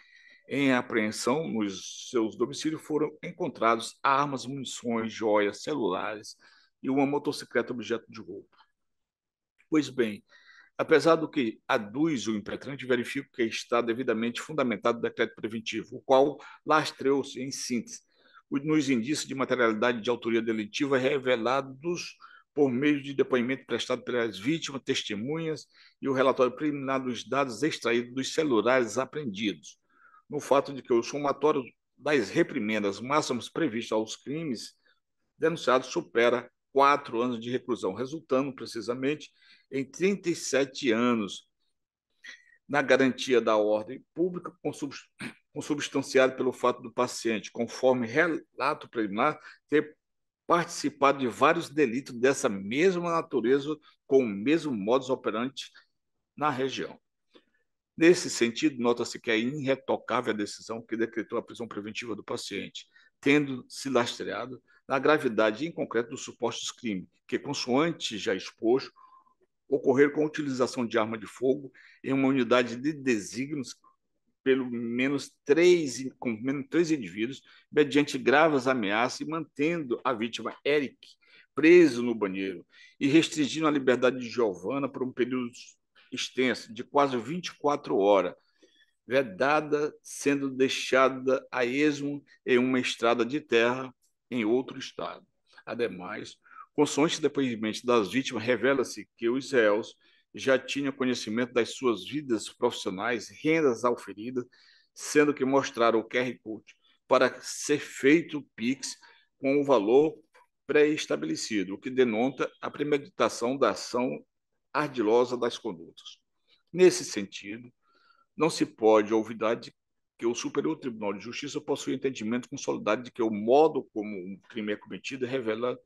em apreensão nos seus domicílios, foram encontrados armas, munições, joias, celulares e uma motocicleta objeto de roubo. Pois bem, apesar do que aduz o impetrante, verifico que está devidamente fundamentado o decreto preventivo, o qual lastreou-se, em síntese, nos indícios de materialidade de autoria delitiva revelados por meio de depoimento prestado pelas vítimas, testemunhas e o relatório preliminar dos dados extraídos dos celulares apreendidos, no fato de que o somatório das reprimendas máximas previstas aos crimes denunciados supera quatro anos de reclusão, resultando precisamente em 37 anos na garantia da ordem pública, consubstanciado pelo fato do paciente, conforme relato preliminar, ter participado de vários delitos dessa mesma natureza com o mesmo modus operandi na região. Nesse sentido, nota-se que é irretocável a decisão que decretou a prisão preventiva do paciente, tendo se lastreado na gravidade em concreto dos supostos crimes, que, consoante já exposto, ocorreram com a utilização de arma de fogo em uma unidade de desígnios pelo menos três, com menos três indivíduos, mediante graves ameaças e mantendo a vítima Eric preso no banheiro e restringindo a liberdade de Giovana por um período extenso de quase 24 horas, vedada sendo deixada a esmo em uma estrada de terra em outro estado. Ademais, consoante depoimento das vítimas, revela-se que os réus já tinham conhecimento das suas vidas profissionais, rendas auferidas, sendo que mostraram o QR Code para ser feito o PIX com o valor pré-estabelecido, o que denota a premeditação da ação ardilosa das condutas. Nesse sentido, não se pode olvidar de que o Superior Tribunal de Justiça possui entendimento consolidado de que o modo como o crime é cometido é revela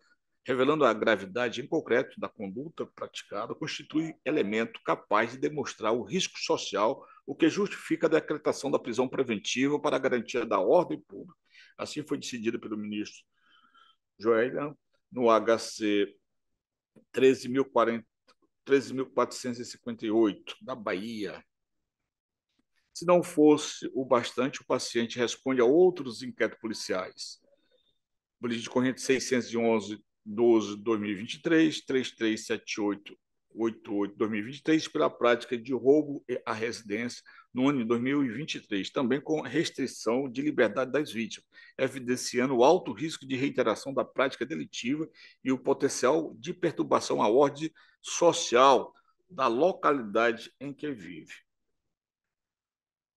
revelando a gravidade em concreto da conduta praticada, constitui elemento capaz de demonstrar o risco social, o que justifica a decretação da prisão preventiva para a garantia da ordem pública. Assim foi decidido pelo ministro Joelha no HC 13.458 da Bahia. Se não fosse o bastante, o paciente responde a outros inquéritos policiais boletim de corrente 611 12 2023, 3378 2023, pela prática de roubo à residência no ano de 2023, também com restrição de liberdade das vítimas, evidenciando o alto risco de reiteração da prática delitiva e o potencial de perturbação à ordem social da localidade em que vive.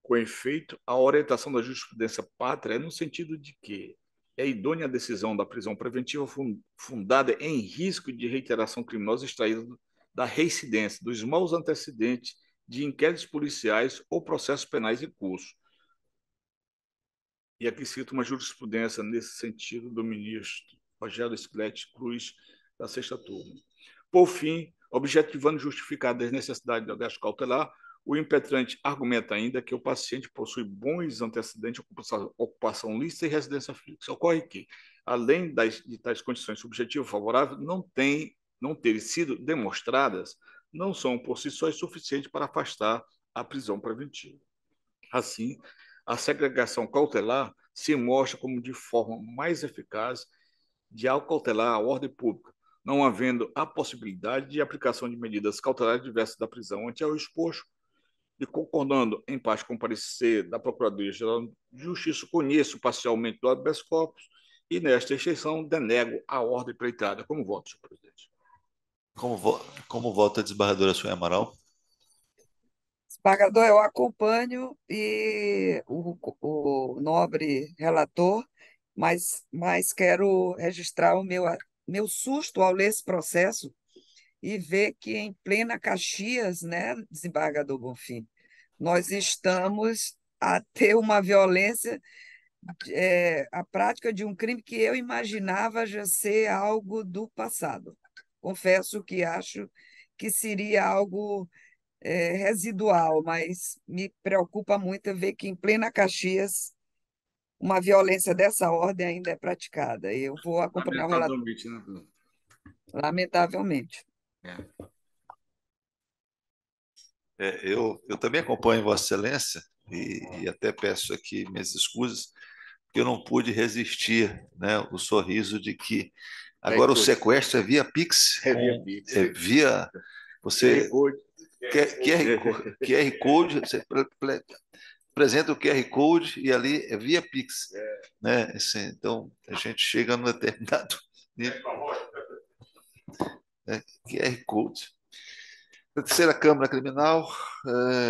Com efeito, a orientação da jurisprudência pátria é no sentido de que é idônea a decisão da prisão preventiva fundada em risco de reiteração criminosa extraída da reincidência, dos maus antecedentes de inquéritos policiais ou processos penais em curso. E aqui cito uma jurisprudência nesse sentido do ministro Rogério Sclete Cruz, da sexta turma. Por fim, objetivando justificar a necessidade do gasto cautelar, o impetrante argumenta ainda que o paciente possui bons antecedentes de ocupação, ocupação lista e residência fixa. Ocorre que, além das, de tais condições subjetivas favoráveis, não, tem, não terem sido demonstradas, não são por si só suficientes para afastar a prisão preventiva. Assim, a segregação cautelar se mostra como de forma mais eficaz de cautelar a ordem pública, não havendo a possibilidade de aplicação de medidas cautelares diversas da prisão ante ao exposto, e concordando em parte com o parecer da Procuradoria-Geral de Justiça, conheço parcialmente do habeas corpus e, nesta exceção, denego a ordem preitada. Como voto, senhor presidente? Como, vo como vota a desembargadora Sonia Amaral? Desembargador, eu acompanho e o, o nobre relator, mas, mas quero registrar o meu, meu susto ao ler esse processo e ver que em plena Caxias, né, desembargador Bonfim, nós estamos a ter uma violência, é, a prática de um crime que eu imaginava já ser algo do passado. Confesso que acho que seria algo é, residual, mas me preocupa muito ver que em plena Caxias uma violência dessa ordem ainda é praticada. Eu vou acompanhar o relatório. Lamentavelmente. Né? Lamentavelmente. É. é. eu, eu também acompanho Vossa Excelência e, e, até peço aqui minhas escusas, porque eu não pude resistir né, o sorriso de que é, agora é o sequestro é via Pix. É via é. Pix. É via. Você. QR Code. QR Code, você apresenta o QR Code e ali é via Pix. Né? Assim, então, a gente chega num determinado nível é, QR é Code. A terceira Câmara Criminal,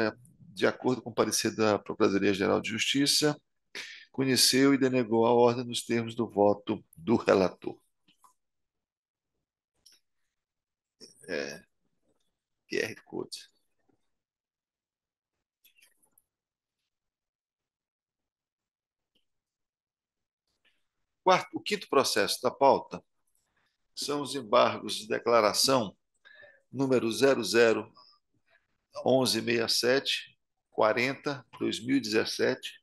é, de acordo com o parecer da Procuradoria-Geral de Justiça, conheceu e denegou a ordem nos termos do voto do relator. É, QR Code. Quarto, o quinto processo da pauta são os embargos de declaração número 00 1167 40 2017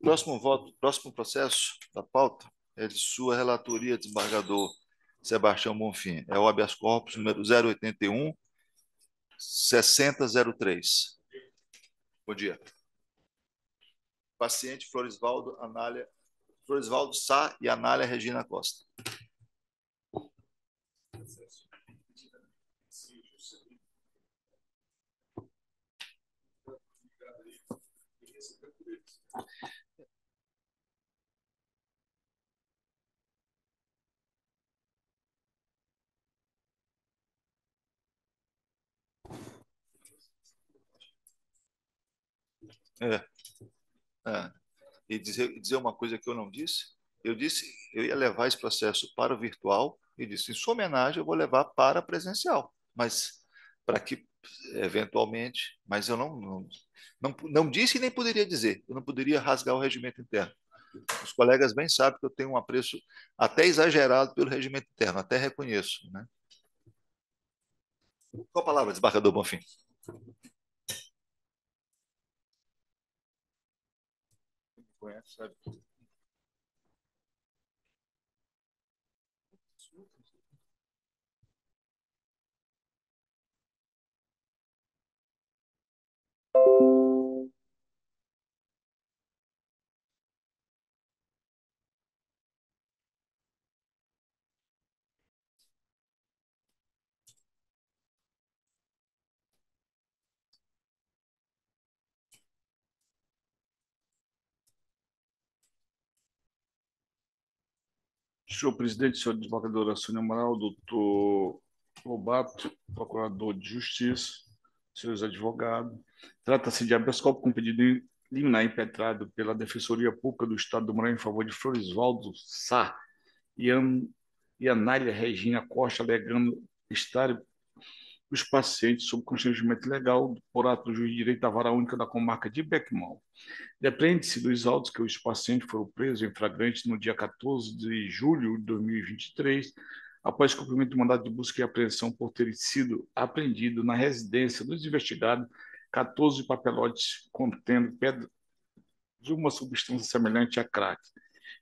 Próximo voto, próximo processo da pauta é de sua relatoria, desembargador Sebastião Bonfim. É o habeas corpus número 081 6003. Bom dia. Paciente Florisvaldo Anália Floresvaldo Sá e Anália Regina Costa. É. é. E dizer, dizer uma coisa que eu não disse, eu disse eu ia levar esse processo para o virtual e disse, em sua homenagem, eu vou levar para presencial, mas para que eventualmente, mas eu não, não, não, não disse e nem poderia dizer, eu não poderia rasgar o regimento interno. Os colegas bem sabem que eu tenho um apreço até exagerado pelo regimento interno, até reconheço. Né? Qual a palavra, desembargador Bonfim? conhece, sabe? Senhor presidente, senhor desembargador Sônia Amaral, doutor Lobato, procurador de justiça, senhores advogados. Trata-se de habeas corpus com pedido liminar impetrado pela Defensoria Pública do Estado do Maranhão em favor de Florisvaldo Sá e, An... e Anália Regina Costa, alegando estar os pacientes sob constrangimento legal por ato do juiz de direito da vara única da comarca de Beckmão. Depende-se dos autos que os pacientes foram presos em flagrante no dia 14 de julho de 2023, após cumprimento do mandado de busca e apreensão por terem sido apreendido na residência dos investigados 14 papelotes contendo pedra de uma substância semelhante a crack,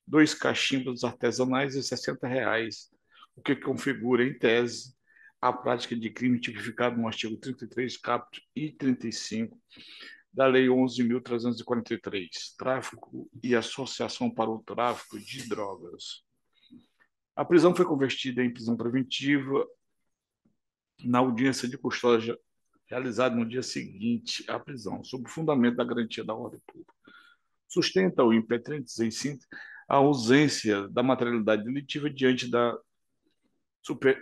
dois cachimbos artesanais e 60 reais, o que configura, em tese, a prática de crime tipificado no artigo 33, caput e 35 da Lei 11.343, tráfico e associação para o tráfico de drogas. A prisão foi convertida em prisão preventiva na audiência de custódia realizada no dia seguinte à prisão, sob o fundamento da garantia da ordem pública. Sustenta o impetrante em síntese, a ausência da materialidade delitiva diante da super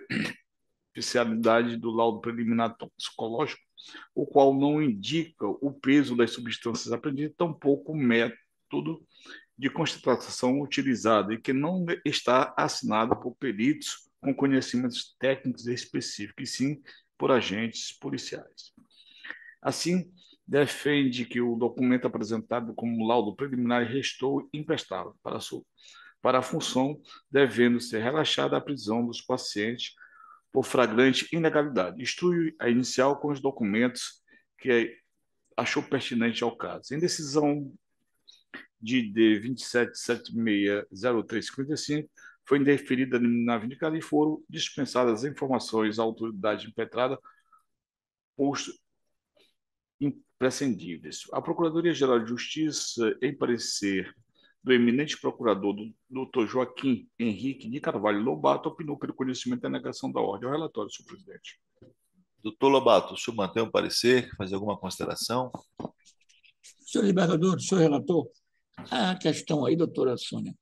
especialidade do laudo preliminar toxicológico, o qual não indica o peso das substâncias apreendidas, tampouco o método de constatação utilizado e que não está assinado por peritos com conhecimentos técnicos específicos, e sim por agentes policiais. Assim, defende que o documento apresentado como laudo preliminar restou imprestável para a, sua, para a função, devendo ser relaxada a prisão dos pacientes por flagrante ilegalidade. Instrui a inicial com os documentos que achou pertinente ao caso. Em decisão de D27760355, foi indeferida na vindicada e foram dispensadas as informações à autoridade impetrada posto imprescindíveis. A Procuradoria-Geral de Justiça, em parecer do eminente procurador Dr. Joaquim Henrique de Carvalho Lobato opinou pelo conhecimento da é negação da ordem. o relatório, senhor presidente. Doutor Lobato, o senhor mantém um parecer, fazer alguma consideração? Senhor desembargador, senhor relator, a questão aí, doutora Sônia,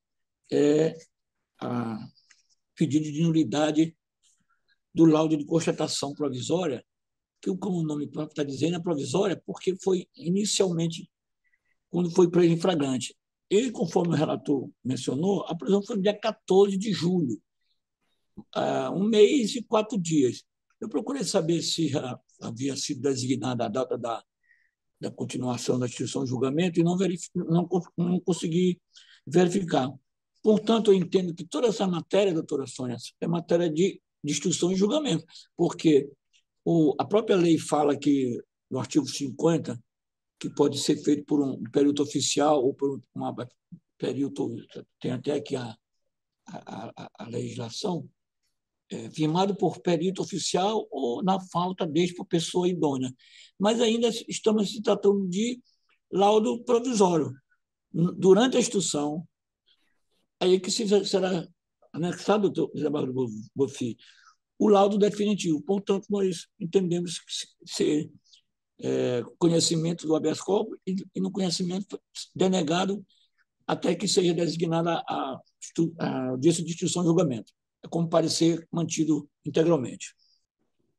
é a pedido de nulidade do laudo de constatação provisória, que, como o nome próprio está dizendo, é provisória, porque foi inicialmente, quando foi preso em flagrante. E, conforme o relator mencionou, a prisão foi no dia 14 de julho, ah, um mês e quatro dias. Eu procurei saber se havia sido designada a data da, da continuação da instituição de julgamento e não, não, não consegui verificar. Portanto, eu entendo que toda essa matéria, doutora Sônia, é matéria de, de instrução e julgamento, porque o, a própria lei fala que, no artigo 50, que pode ser feito por um período oficial ou por um período tem até aqui a, a, a legislação, é, firmado por perito oficial ou na falta deles por pessoa idônea. Mas ainda estamos se tratando de laudo provisório. Durante a instrução, aí que será anexado, José Barro Bofi, o laudo definitivo. Portanto, nós entendemos que ser é, conhecimento do habeas corpus e, e, no conhecimento denegado até que seja designada a, a audiência de instrução e julgamento. É como parecer mantido integralmente.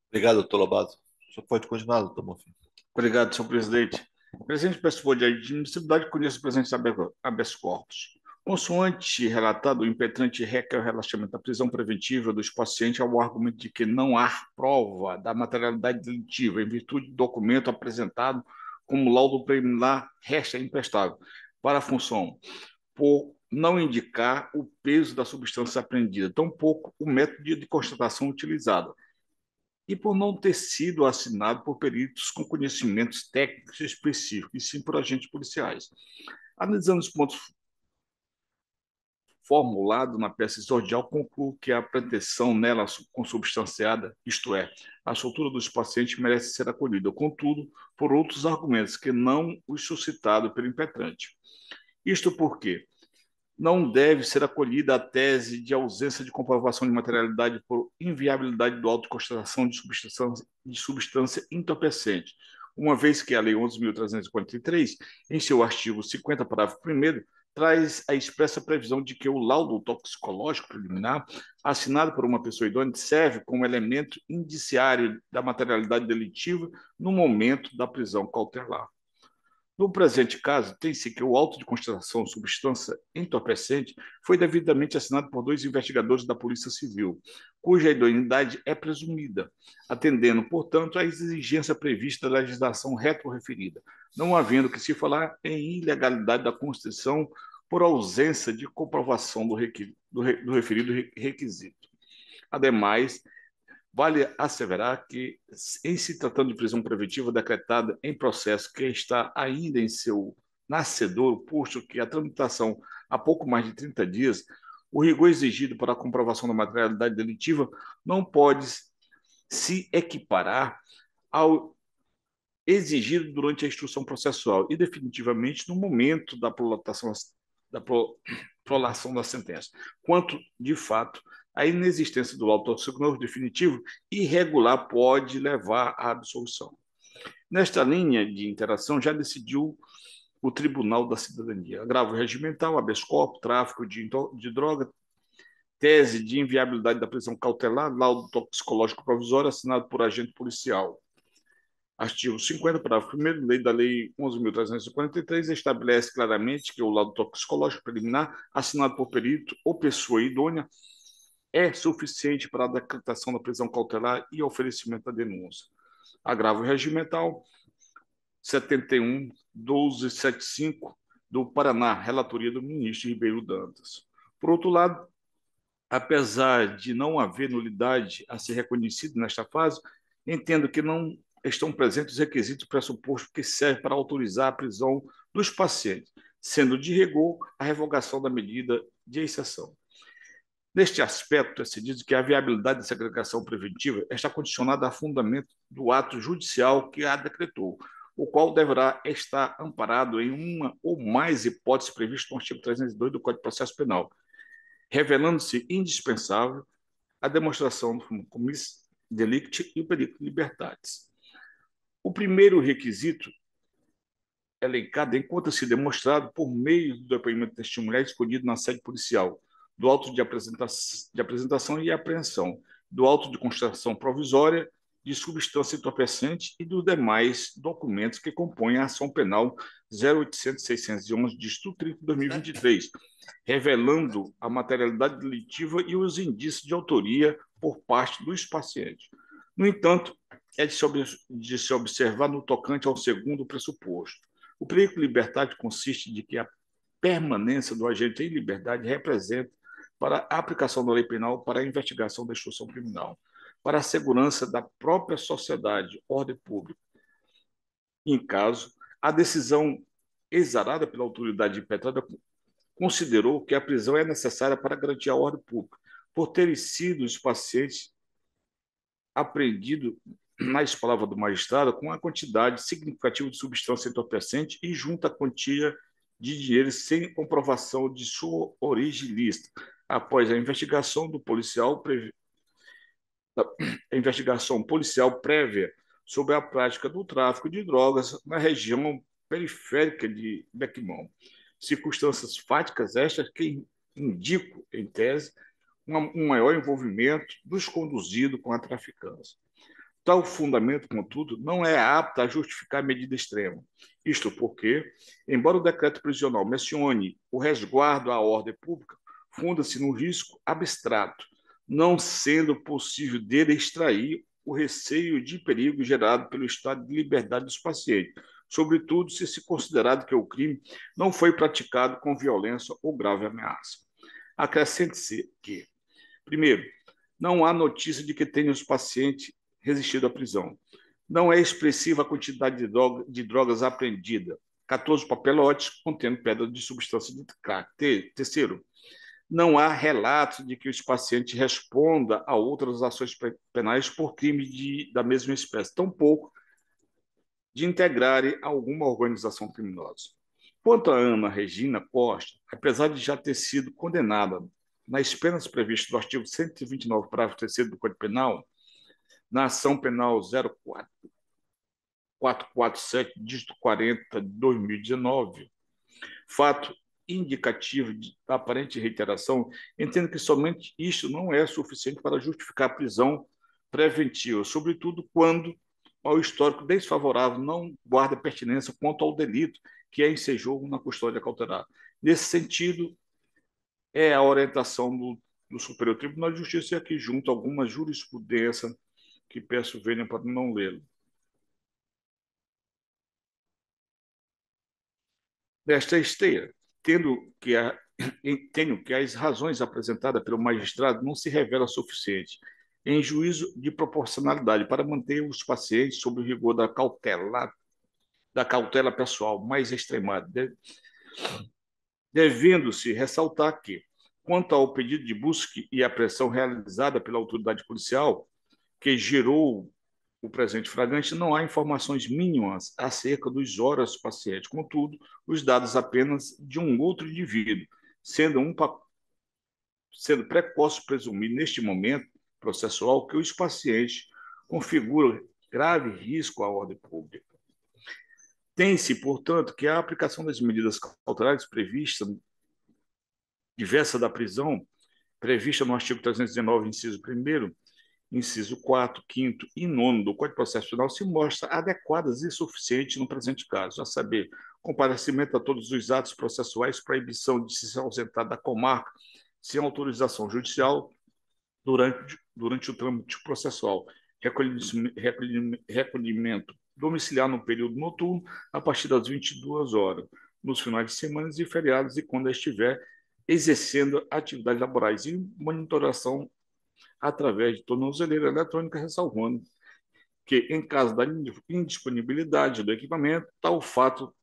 Obrigado, doutor Lobato. Só pode continuar, doutor Bonfim. Obrigado, senhor presidente. Presidente, peço favor de admissibilidade conheço o presidente habeas corpus. Consoante relatado, o impetrante requer o relaxamento da prisão preventiva dos pacientes ao argumento de que não há prova da materialidade delitiva, em virtude do documento apresentado como laudo preliminar resta imprestável para a função, por não indicar o peso da substância apreendida, tampouco o método de constatação utilizado, e por não ter sido assinado por peritos com conhecimentos técnicos específicos, e sim por agentes policiais. Analisando os pontos formulado na peça exordial, concluo que a proteção nela consubstanciada, isto é, a soltura dos pacientes, merece ser acolhida, contudo, por outros argumentos que não os suscitado pelo impetrante. Isto porque não deve ser acolhida a tese de ausência de comprovação de materialidade por inviabilidade do auto constatação de substância, de substância entorpecente, uma vez que a Lei 11.343, em seu artigo 50, parágrafo 1 traz a expressa previsão de que o laudo toxicológico preliminar, assinado por uma pessoa idônea, serve como elemento indiciário da materialidade delitiva no momento da prisão cautelar. No presente caso, tem-se que o auto de constatação substância entorpecente foi devidamente assinado por dois investigadores da Polícia Civil, cuja idoneidade é presumida, atendendo, portanto, à exigência prevista da legislação retroreferida, não havendo que se falar em ilegalidade da Constituição por ausência de comprovação do, requ... do, re... do referido requisito. Ademais, vale asseverar que, em se tratando de prisão preventiva decretada em processo que está ainda em seu nascedor, posto que a tramitação há pouco mais de 30 dias, o rigor exigido para a comprovação da materialidade delitiva não pode se equiparar ao exigido durante a instrução processual e definitivamente no momento da prolatação da pro, prolação da sentença, quanto, de fato, a inexistência do auto autossugnor definitivo irregular pode levar à absolvição. Nesta linha de interação, já decidiu o Tribunal da Cidadania. Agravo regimental, habeas corpus, tráfico de, de droga, tese de inviabilidade da prisão cautelar, laudo toxicológico provisório assinado por agente policial. Artigo 50, parágrafo 1 lei da Lei 11.343 estabelece claramente que o laudo toxicológico preliminar assinado por perito ou pessoa idônea é suficiente para a decretação da prisão cautelar e oferecimento da denúncia. Agravo regimental 71.1275 do Paraná, relatoria do ministro Ribeiro Dantas. Por outro lado, apesar de não haver nulidade a ser reconhecida nesta fase, entendo que não estão presentes os requisitos pressupostos que servem para autorizar a prisão dos pacientes, sendo de rigor a revogação da medida de exceção. Neste aspecto, é se diz que a viabilidade da segregação preventiva está condicionada a fundamento do ato judicial que a decretou, o qual deverá estar amparado em uma ou mais hipóteses previstas no artigo 302 do Código de Processo Penal, revelando-se indispensável a demonstração do comis delicti e periculum libertatis. O primeiro requisito é elencado encontra-se demonstrado por meio do depoimento testemunhal escolhido na sede policial, do auto de, apresenta de apresentação e apreensão, do auto de constatação provisória de substância entorpecente e dos demais documentos que compõem a ação penal 0800-611, disto 30 de 2023, revelando a materialidade delitiva e os indícios de autoria por parte dos pacientes. No entanto, é de se, de se observar no tocante ao segundo pressuposto. O perigo de liberdade consiste de que a permanência do agente em liberdade representa para a aplicação da lei penal para a investigação da instrução criminal, para a segurança da própria sociedade, ordem pública. Em caso, a decisão exarada pela autoridade impetrada considerou que a prisão é necessária para garantir a ordem pública, por terem sido os pacientes apreendidos na espalha do magistrado com uma quantidade significativa de substância entorpecente e junta a quantia de dinheiro sem comprovação de sua origem lista Após a investigação do policial previ... a investigação policial prévia sobre a prática do tráfico de drogas na região periférica de Bequimão. Circunstâncias fáticas estas que indicam, em tese, um maior envolvimento dos conduzidos com a traficância. Tal fundamento, contudo, não é apto a justificar medida extrema. Isto porque, embora o decreto prisional mencione o resguardo à ordem pública, funda-se num risco abstrato, não sendo possível dele extrair o receio de perigo gerado pelo estado de liberdade dos pacientes, sobretudo se se considerado que o crime não foi praticado com violência ou grave ameaça. Acrescente-se que, primeiro, não há notícia de que tenham os pacientes resistido à prisão. Não é expressiva a quantidade de, droga, de drogas apreendida, 14 papelotes contendo pedra de substância de crack. Terceiro, não há relato de que os pacientes respondam a outras ações penais por crime de, da mesma espécie, tampouco de integrarem alguma organização criminosa. Quanto a Ana Regina Costa, apesar de já ter sido condenada nas penas previstas no artigo 129, parágrafo 3 do Código Penal, na ação penal 04 447, dígito 40 de 2019. Fato indicativo de aparente reiteração, entendo que somente isto não é suficiente para justificar a prisão preventiva, sobretudo quando ao histórico desfavorável não guarda pertinência quanto ao delito que é em na custódia cautelar. Nesse sentido, é a orientação do, do Superior Tribunal de Justiça e aqui junto alguma jurisprudência que peço venham para não lê-lo. Nesta esteira, tendo que a, tenho que as razões apresentadas pelo magistrado não se revelam suficiente em juízo de proporcionalidade para manter os pacientes sob o rigor da cautela, da cautela pessoal mais extremada, devendo-se ressaltar que, quanto ao pedido de busca e apreensão pressão realizada pela autoridade policial, que gerou o presente flagrante, não há informações mínimas acerca dos horas paciente, contudo, os dados apenas de um outro indivíduo, sendo um sendo precoce presumir neste momento processual que os pacientes configuram grave risco à ordem pública. Tem-se, portanto, que a aplicação das medidas cautelares previstas diversa da prisão, prevista no artigo 319, inciso 1 inciso 4, 5 e 9 do Código de Processo Penal se mostra adequadas e suficientes no presente caso, a saber, comparecimento a todos os atos processuais, proibição de se ausentar da comarca sem autorização judicial durante, durante o trâmite processual, recolhimento domiciliar no período noturno a partir das 22 horas, nos finais de semana e feriados e quando estiver exercendo atividades laborais e monitoração através de tornozeleira eletrônica, ressalvando que, em caso da indisponibilidade do equipamento, tal fato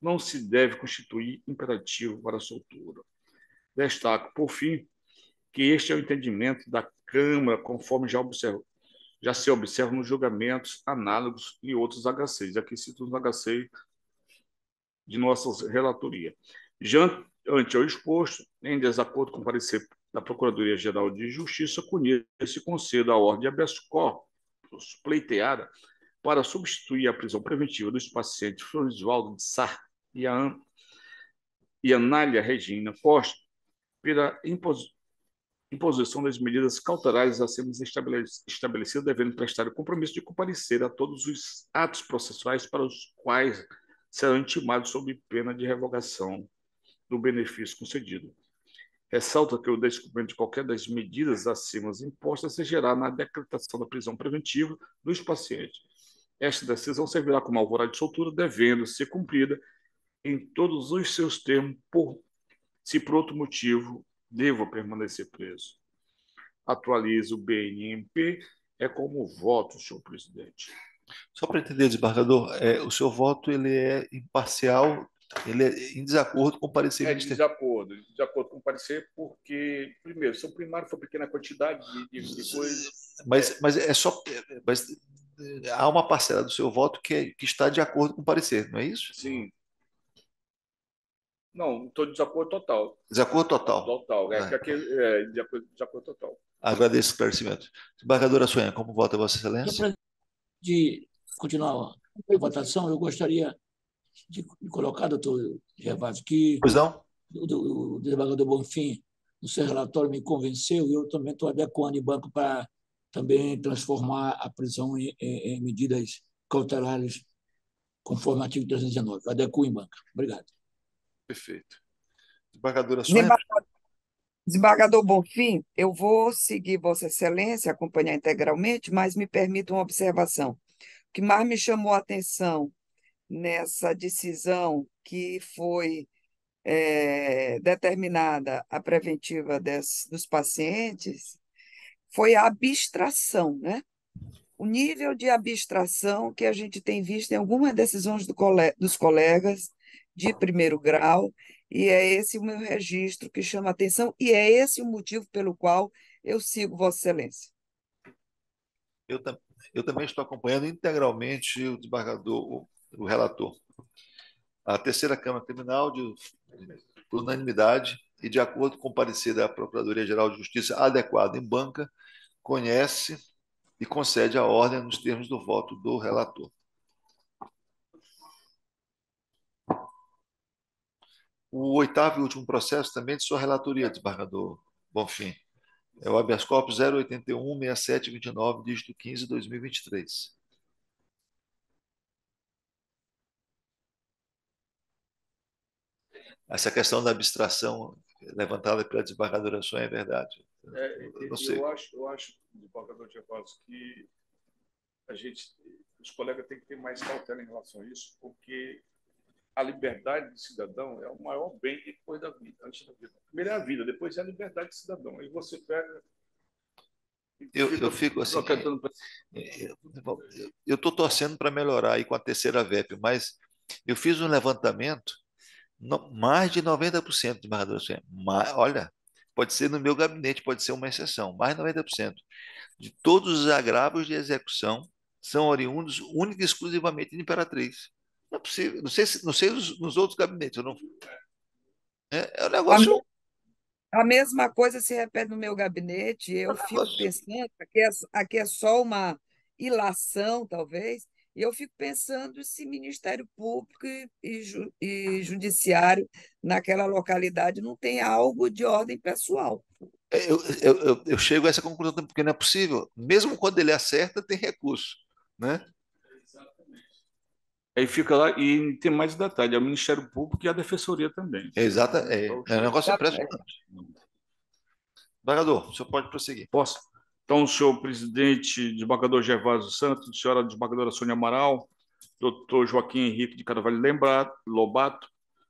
não se deve constituir imperativo para a soltura. Destaco, por fim, que este é o entendimento da Câmara, conforme já, observo, já se observa nos julgamentos análogos e outros HCs. Aqui cito os HC de nossa relatoria. Já ante ao exposto, em desacordo com o parecer da Procuradoria-Geral de Justiça conheça e conceda a ordem habeas corpus pleiteada para substituir a prisão preventiva dos pacientes Florisvaldo de Sá e, a, e Anália Regina Costa pela impos, imposição das medidas cautelares a serem estabelecidas, devendo prestar o compromisso de comparecer a todos os atos processuais para os quais serão intimados sob pena de revogação do benefício concedido. Ressalta que o descumprimento de qualquer das medidas acima impostas se gerar na decretação da prisão preventiva dos pacientes. Esta decisão servirá como alvorada de soltura, devendo ser cumprida em todos os seus termos, por, se por outro motivo devo permanecer preso. Atualizo, o BNMP, é como voto, senhor presidente. Só para entender, desembargador, é, o seu voto ele é imparcial ele é em desacordo com o parecer. É em desacordo, de desacordo com o parecer, porque, primeiro, seu primário foi pequena quantidade de, de coisas. Mas, é. mas é só. É, mas é, há uma parcela do seu voto que, é, que está de acordo com o parecer, não é isso? Sim. Não, estou de desacordo total. Desacordo total. Total, é, ah. é, de acordo, desacordo total. Agradeço o esclarecimento. Embargadora Sonha, como vota Vossa Excelência? De continuar a votação, eu gostaria de, de colocar, doutor Gervásio, que pois não? O, o desembargador Bonfim, no seu relatório, me convenceu e eu também estou adequando em banco para também transformar a prisão em, em, em medidas cautelares conforme o artigo 319. Adequo em banco. Obrigado. Perfeito. Desembargadora Sônia. Desembargador, desembargador Bonfim, eu vou seguir Vossa Excelência, acompanhar integralmente, mas me permita uma observação. O que mais me chamou a atenção nessa decisão que foi é, determinada a preventiva des, dos pacientes foi a abstração, né? O nível de abstração que a gente tem visto em algumas decisões do cole, dos colegas de primeiro grau, e é esse o meu registro que chama atenção, e é esse o motivo pelo qual eu sigo Vossa Excelência. Eu, eu também estou acompanhando integralmente o desembargador, o relator. A terceira Câmara Criminal, de, por unanimidade e de acordo com o parecer da Procuradoria-Geral de Justiça adequado em banca, conhece e concede a ordem nos termos do voto do relator. O oitavo e último processo também de sua relatoria, desembargador Bonfim. É o habeas corpus 081-6729, dígito 15, 2023. essa questão da abstração levantada pela desembargadora Sonha é verdade. É, eu, não sei. eu acho, eu acho, desembargador Gervásio, que a gente, os colegas têm que ter mais cautela em relação a isso, porque a liberdade de cidadão é o maior bem depois da vida, antes da vida. Primeiro é a vida, depois é a liberdade de cidadão. Aí você pega eu, eu, fico assim. É, é, eu estou torcendo para melhorar aí com a terceira VEP, mas eu fiz um levantamento no, mais de 90% dos embargadores mais, olha, pode ser no meu gabinete, pode ser uma exceção, mais de 90% de todos os agravos de execução são oriundos única e exclusivamente de Imperatriz. Não é possível. Não sei, se, não sei nos outros gabinetes. Não... É, é um negócio. A, mesma coisa se repete no meu gabinete. É eu é um fico pensando, aqui é, aqui é só uma ilação, talvez, e eu fico pensando se Ministério Público e, ju e Judiciário naquela localidade não tem algo de ordem pessoal. É, eu, eu, eu, eu, chego a essa conclusão porque não é possível. Mesmo quando ele acerta, tem recurso, né? Exatamente. Aí fica lá e tem mais detalhe, é o Ministério Público e a Defensoria também. Exato, é, é um negócio impressionante. Vagador, o senhor pode prosseguir. Posso? Então, senhor presidente, desembargador Gervásio Santos, senhora desembargadora Sônia Amaral, doutor Joaquim Henrique de Carvalho Lembra, Lobato,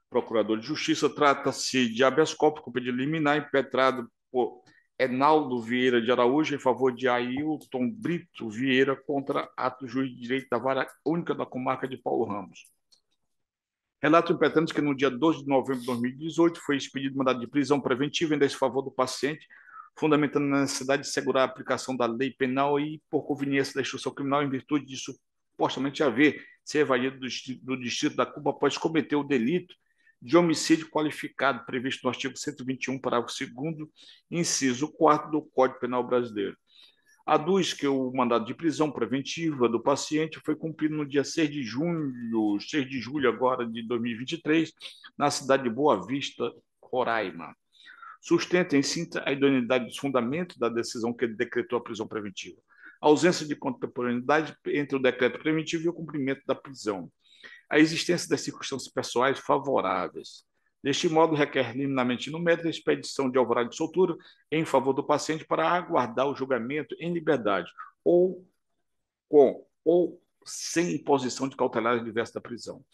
procurador de justiça, trata-se de habeas corpus com pedido liminar impetrado por Enaldo Vieira de Araújo em favor de Ailton Brito Vieira contra ato juiz de direito da vara única da comarca de Paulo Ramos. Relato impetrante que no dia 12 de novembro de 2018 foi expedido mandado de prisão preventiva em desfavor do paciente fundamentando na necessidade de segurar a aplicação da lei penal e por conveniência da instrução criminal em virtude de supostamente haver ser evadido do distrito da Cuba após cometer o delito de homicídio qualificado previsto no artigo 121, parágrafo 2 inciso 4 do Código Penal Brasileiro. Aduz que o mandado de prisão preventiva do paciente foi cumprido no dia 6 de junho, 6 de julho agora de 2023, na cidade de Boa Vista, Roraima sustenta em cinta a idoneidade dos fundamentos da decisão que decretou a prisão preventiva, a ausência de contemporaneidade entre o decreto preventivo e o cumprimento da prisão, a existência das circunstâncias pessoais favoráveis. Deste modo, requer liminarmente no método a expedição de alvará de soltura em favor do paciente para aguardar o julgamento em liberdade ou com ou sem imposição de cautelares diversas da prisão.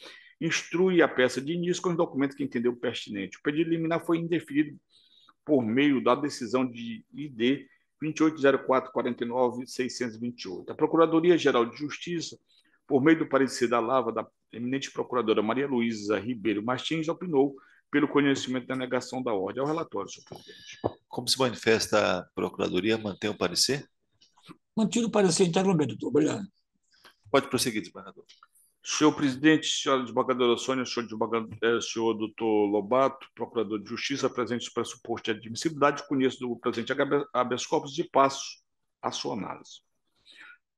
Instrui a peça de início com os documentos que entendeu pertinente. O pedido liminar foi indeferido por meio da decisão de ID 2804-49-628. A Procuradoria-Geral de Justiça, por meio do parecer da Lava da eminente procuradora Maria Luísa Ribeiro Martins, opinou pelo conhecimento da negação da ordem. ao relatório, senhor presidente. Como se manifesta a Procuradoria? Mantém o parecer? Mantido o parecer integralmente, doutor. Obrigado. Pode prosseguir, desembargador. Senhor presidente, senhora desembargadora Sônia, senhor, desembargador, eh, senhor doutor Lobato, procurador de justiça, presente o pressuposto de admissibilidade, conheço do presente habeas corpus e passo a sua análise.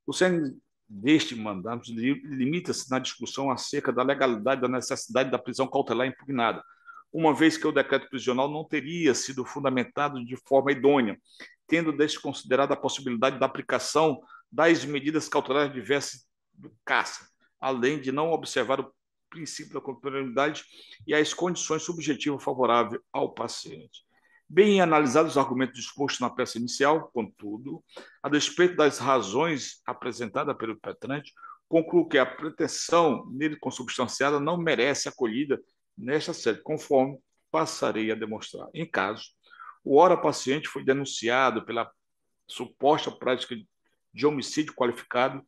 O cerne deste mandato limita-se na discussão acerca da legalidade da necessidade da prisão cautelar impugnada, uma vez que o decreto prisional não teria sido fundamentado de forma idônea, tendo desconsiderado a possibilidade da aplicação das medidas cautelares diversas do CASA além de não observar o princípio da contemporaneidade e as condições subjetivas favoráveis ao paciente. Bem analisados os argumentos dispostos na peça inicial, contudo, a despeito das razões apresentadas pelo Petrante, concluo que a pretensão nele consubstanciada não merece acolhida nesta série, conforme passarei a demonstrar. Em caso, o ora paciente foi denunciado pela suposta prática de homicídio qualificado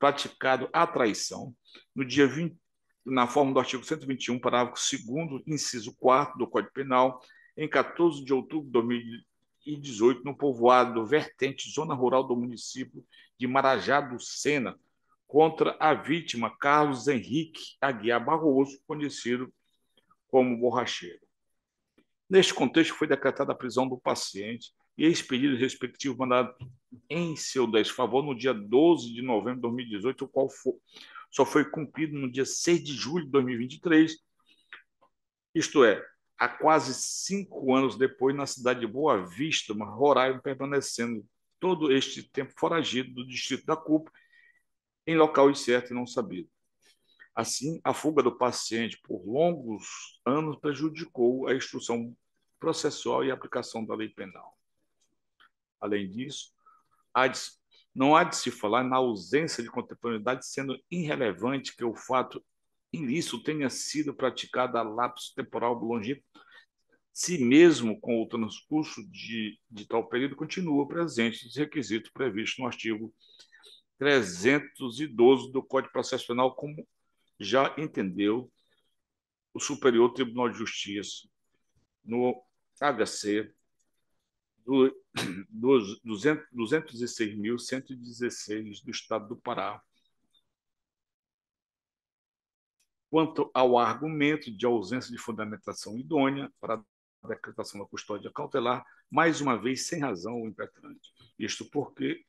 praticado à traição, no dia 20, na forma do artigo 121, parágrafo 2 inciso 4 do Código Penal, em 14 de outubro de 2018, no povoado Vertente, zona rural do município de Marajá do Sena, contra a vítima Carlos Henrique Aguiar Barroso, conhecido como borracheiro. Neste contexto, foi decretada a prisão do paciente e expedido o respectivo mandado em seu desfavor no dia 12 de novembro de 2018, o qual foi, só foi cumprido no dia 6 de julho de 2023, isto é, há quase cinco anos depois, na cidade de Boa Vista, Roraima, permanecendo todo este tempo foragido do distrito da culpa em local incerto e não sabido. Assim, a fuga do paciente por longos anos prejudicou a instrução processual e aplicação da lei penal. Além disso, há não há de se falar na ausência de contemporaneidade, sendo irrelevante que o fato ilícito tenha sido praticado a lapso temporal longínquo, se mesmo com o transcurso de, de tal período continua presente os requisitos previstos no artigo 312 do Código Processual, como já entendeu o Superior Tribunal de Justiça no HC do, dos 206.116 do Estado do Pará. Quanto ao argumento de ausência de fundamentação idônea para a decretação da custódia cautelar, mais uma vez sem razão o impetrante. Isto porque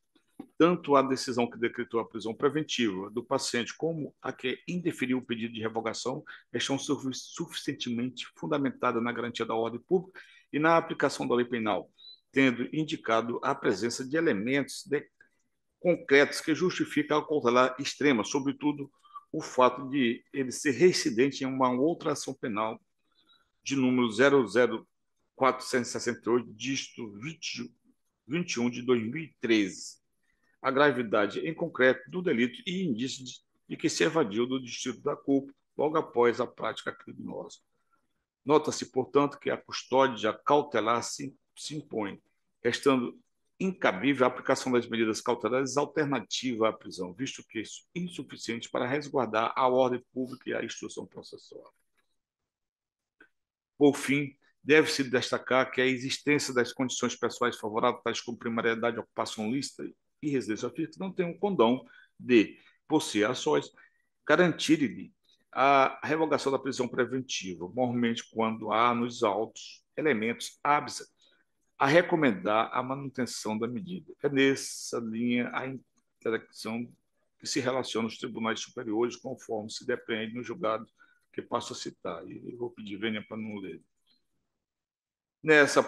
tanto a decisão que decretou a prisão preventiva do paciente como a que indeferiu o pedido de revogação estão suficientemente fundamentadas na garantia da ordem pública e na aplicação da lei penal, tendo indicado a presença de elementos de, concretos que justificam a cautelar extrema, sobretudo o fato de ele ser reincidente em uma outra ação penal de número 00468, disto 20, 21 de 2013. A gravidade em concreto do delito e indício de, de que se evadiu do distrito da culpa logo após a prática criminosa. Nota-se, portanto, que a custódia cautelar se se impõe, restando incabível a aplicação das medidas cautelares alternativa à prisão, visto que isso é insuficiente para resguardar a ordem pública e a instrução processual. Por fim, deve-se destacar que a existência das condições pessoais favoráveis, tais como primariedade, ocupação lista e residência física, não tem um condão de, por si ações garantir-lhe a revogação da prisão preventiva, mormente quando há nos autos elementos absa a recomendar a manutenção da medida. É nessa linha a interação que se relaciona aos tribunais superiores, conforme se depende no julgado que passo a citar. E eu vou pedir venha para não ler. Nessa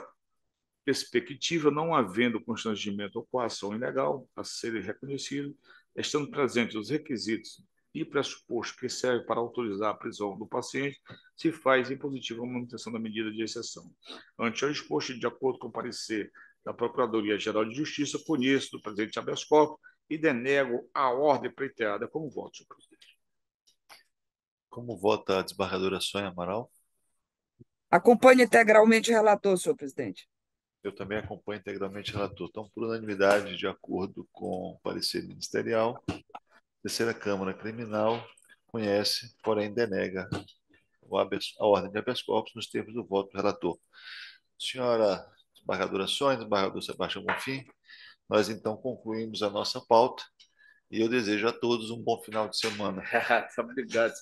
perspectiva, não havendo constrangimento ou coação ilegal a serem reconhecidos, estando presentes os requisitos e pressuposto que serve para autorizar a prisão do paciente, se faz impositiva a manutenção da medida de exceção. Ante o exposto, de acordo com o parecer da Procuradoria-Geral de Justiça, conheço do presidente habeas corpus e denego a ordem pleiteada como voto, senhor presidente. Como vota a desembargadora Sonia Amaral? Acompanho integralmente o relator, senhor presidente. Eu também acompanho integralmente o relator. Então, por unanimidade, de acordo com o parecer ministerial, Terceira Câmara Criminal conhece, porém denega a ordem de habeas corpus nos termos do voto do relator. Senhora desembargadora Sônia, desembargador Sebastião Bonfim, nós então concluímos a nossa pauta e eu desejo a todos um bom final de semana. Obrigado.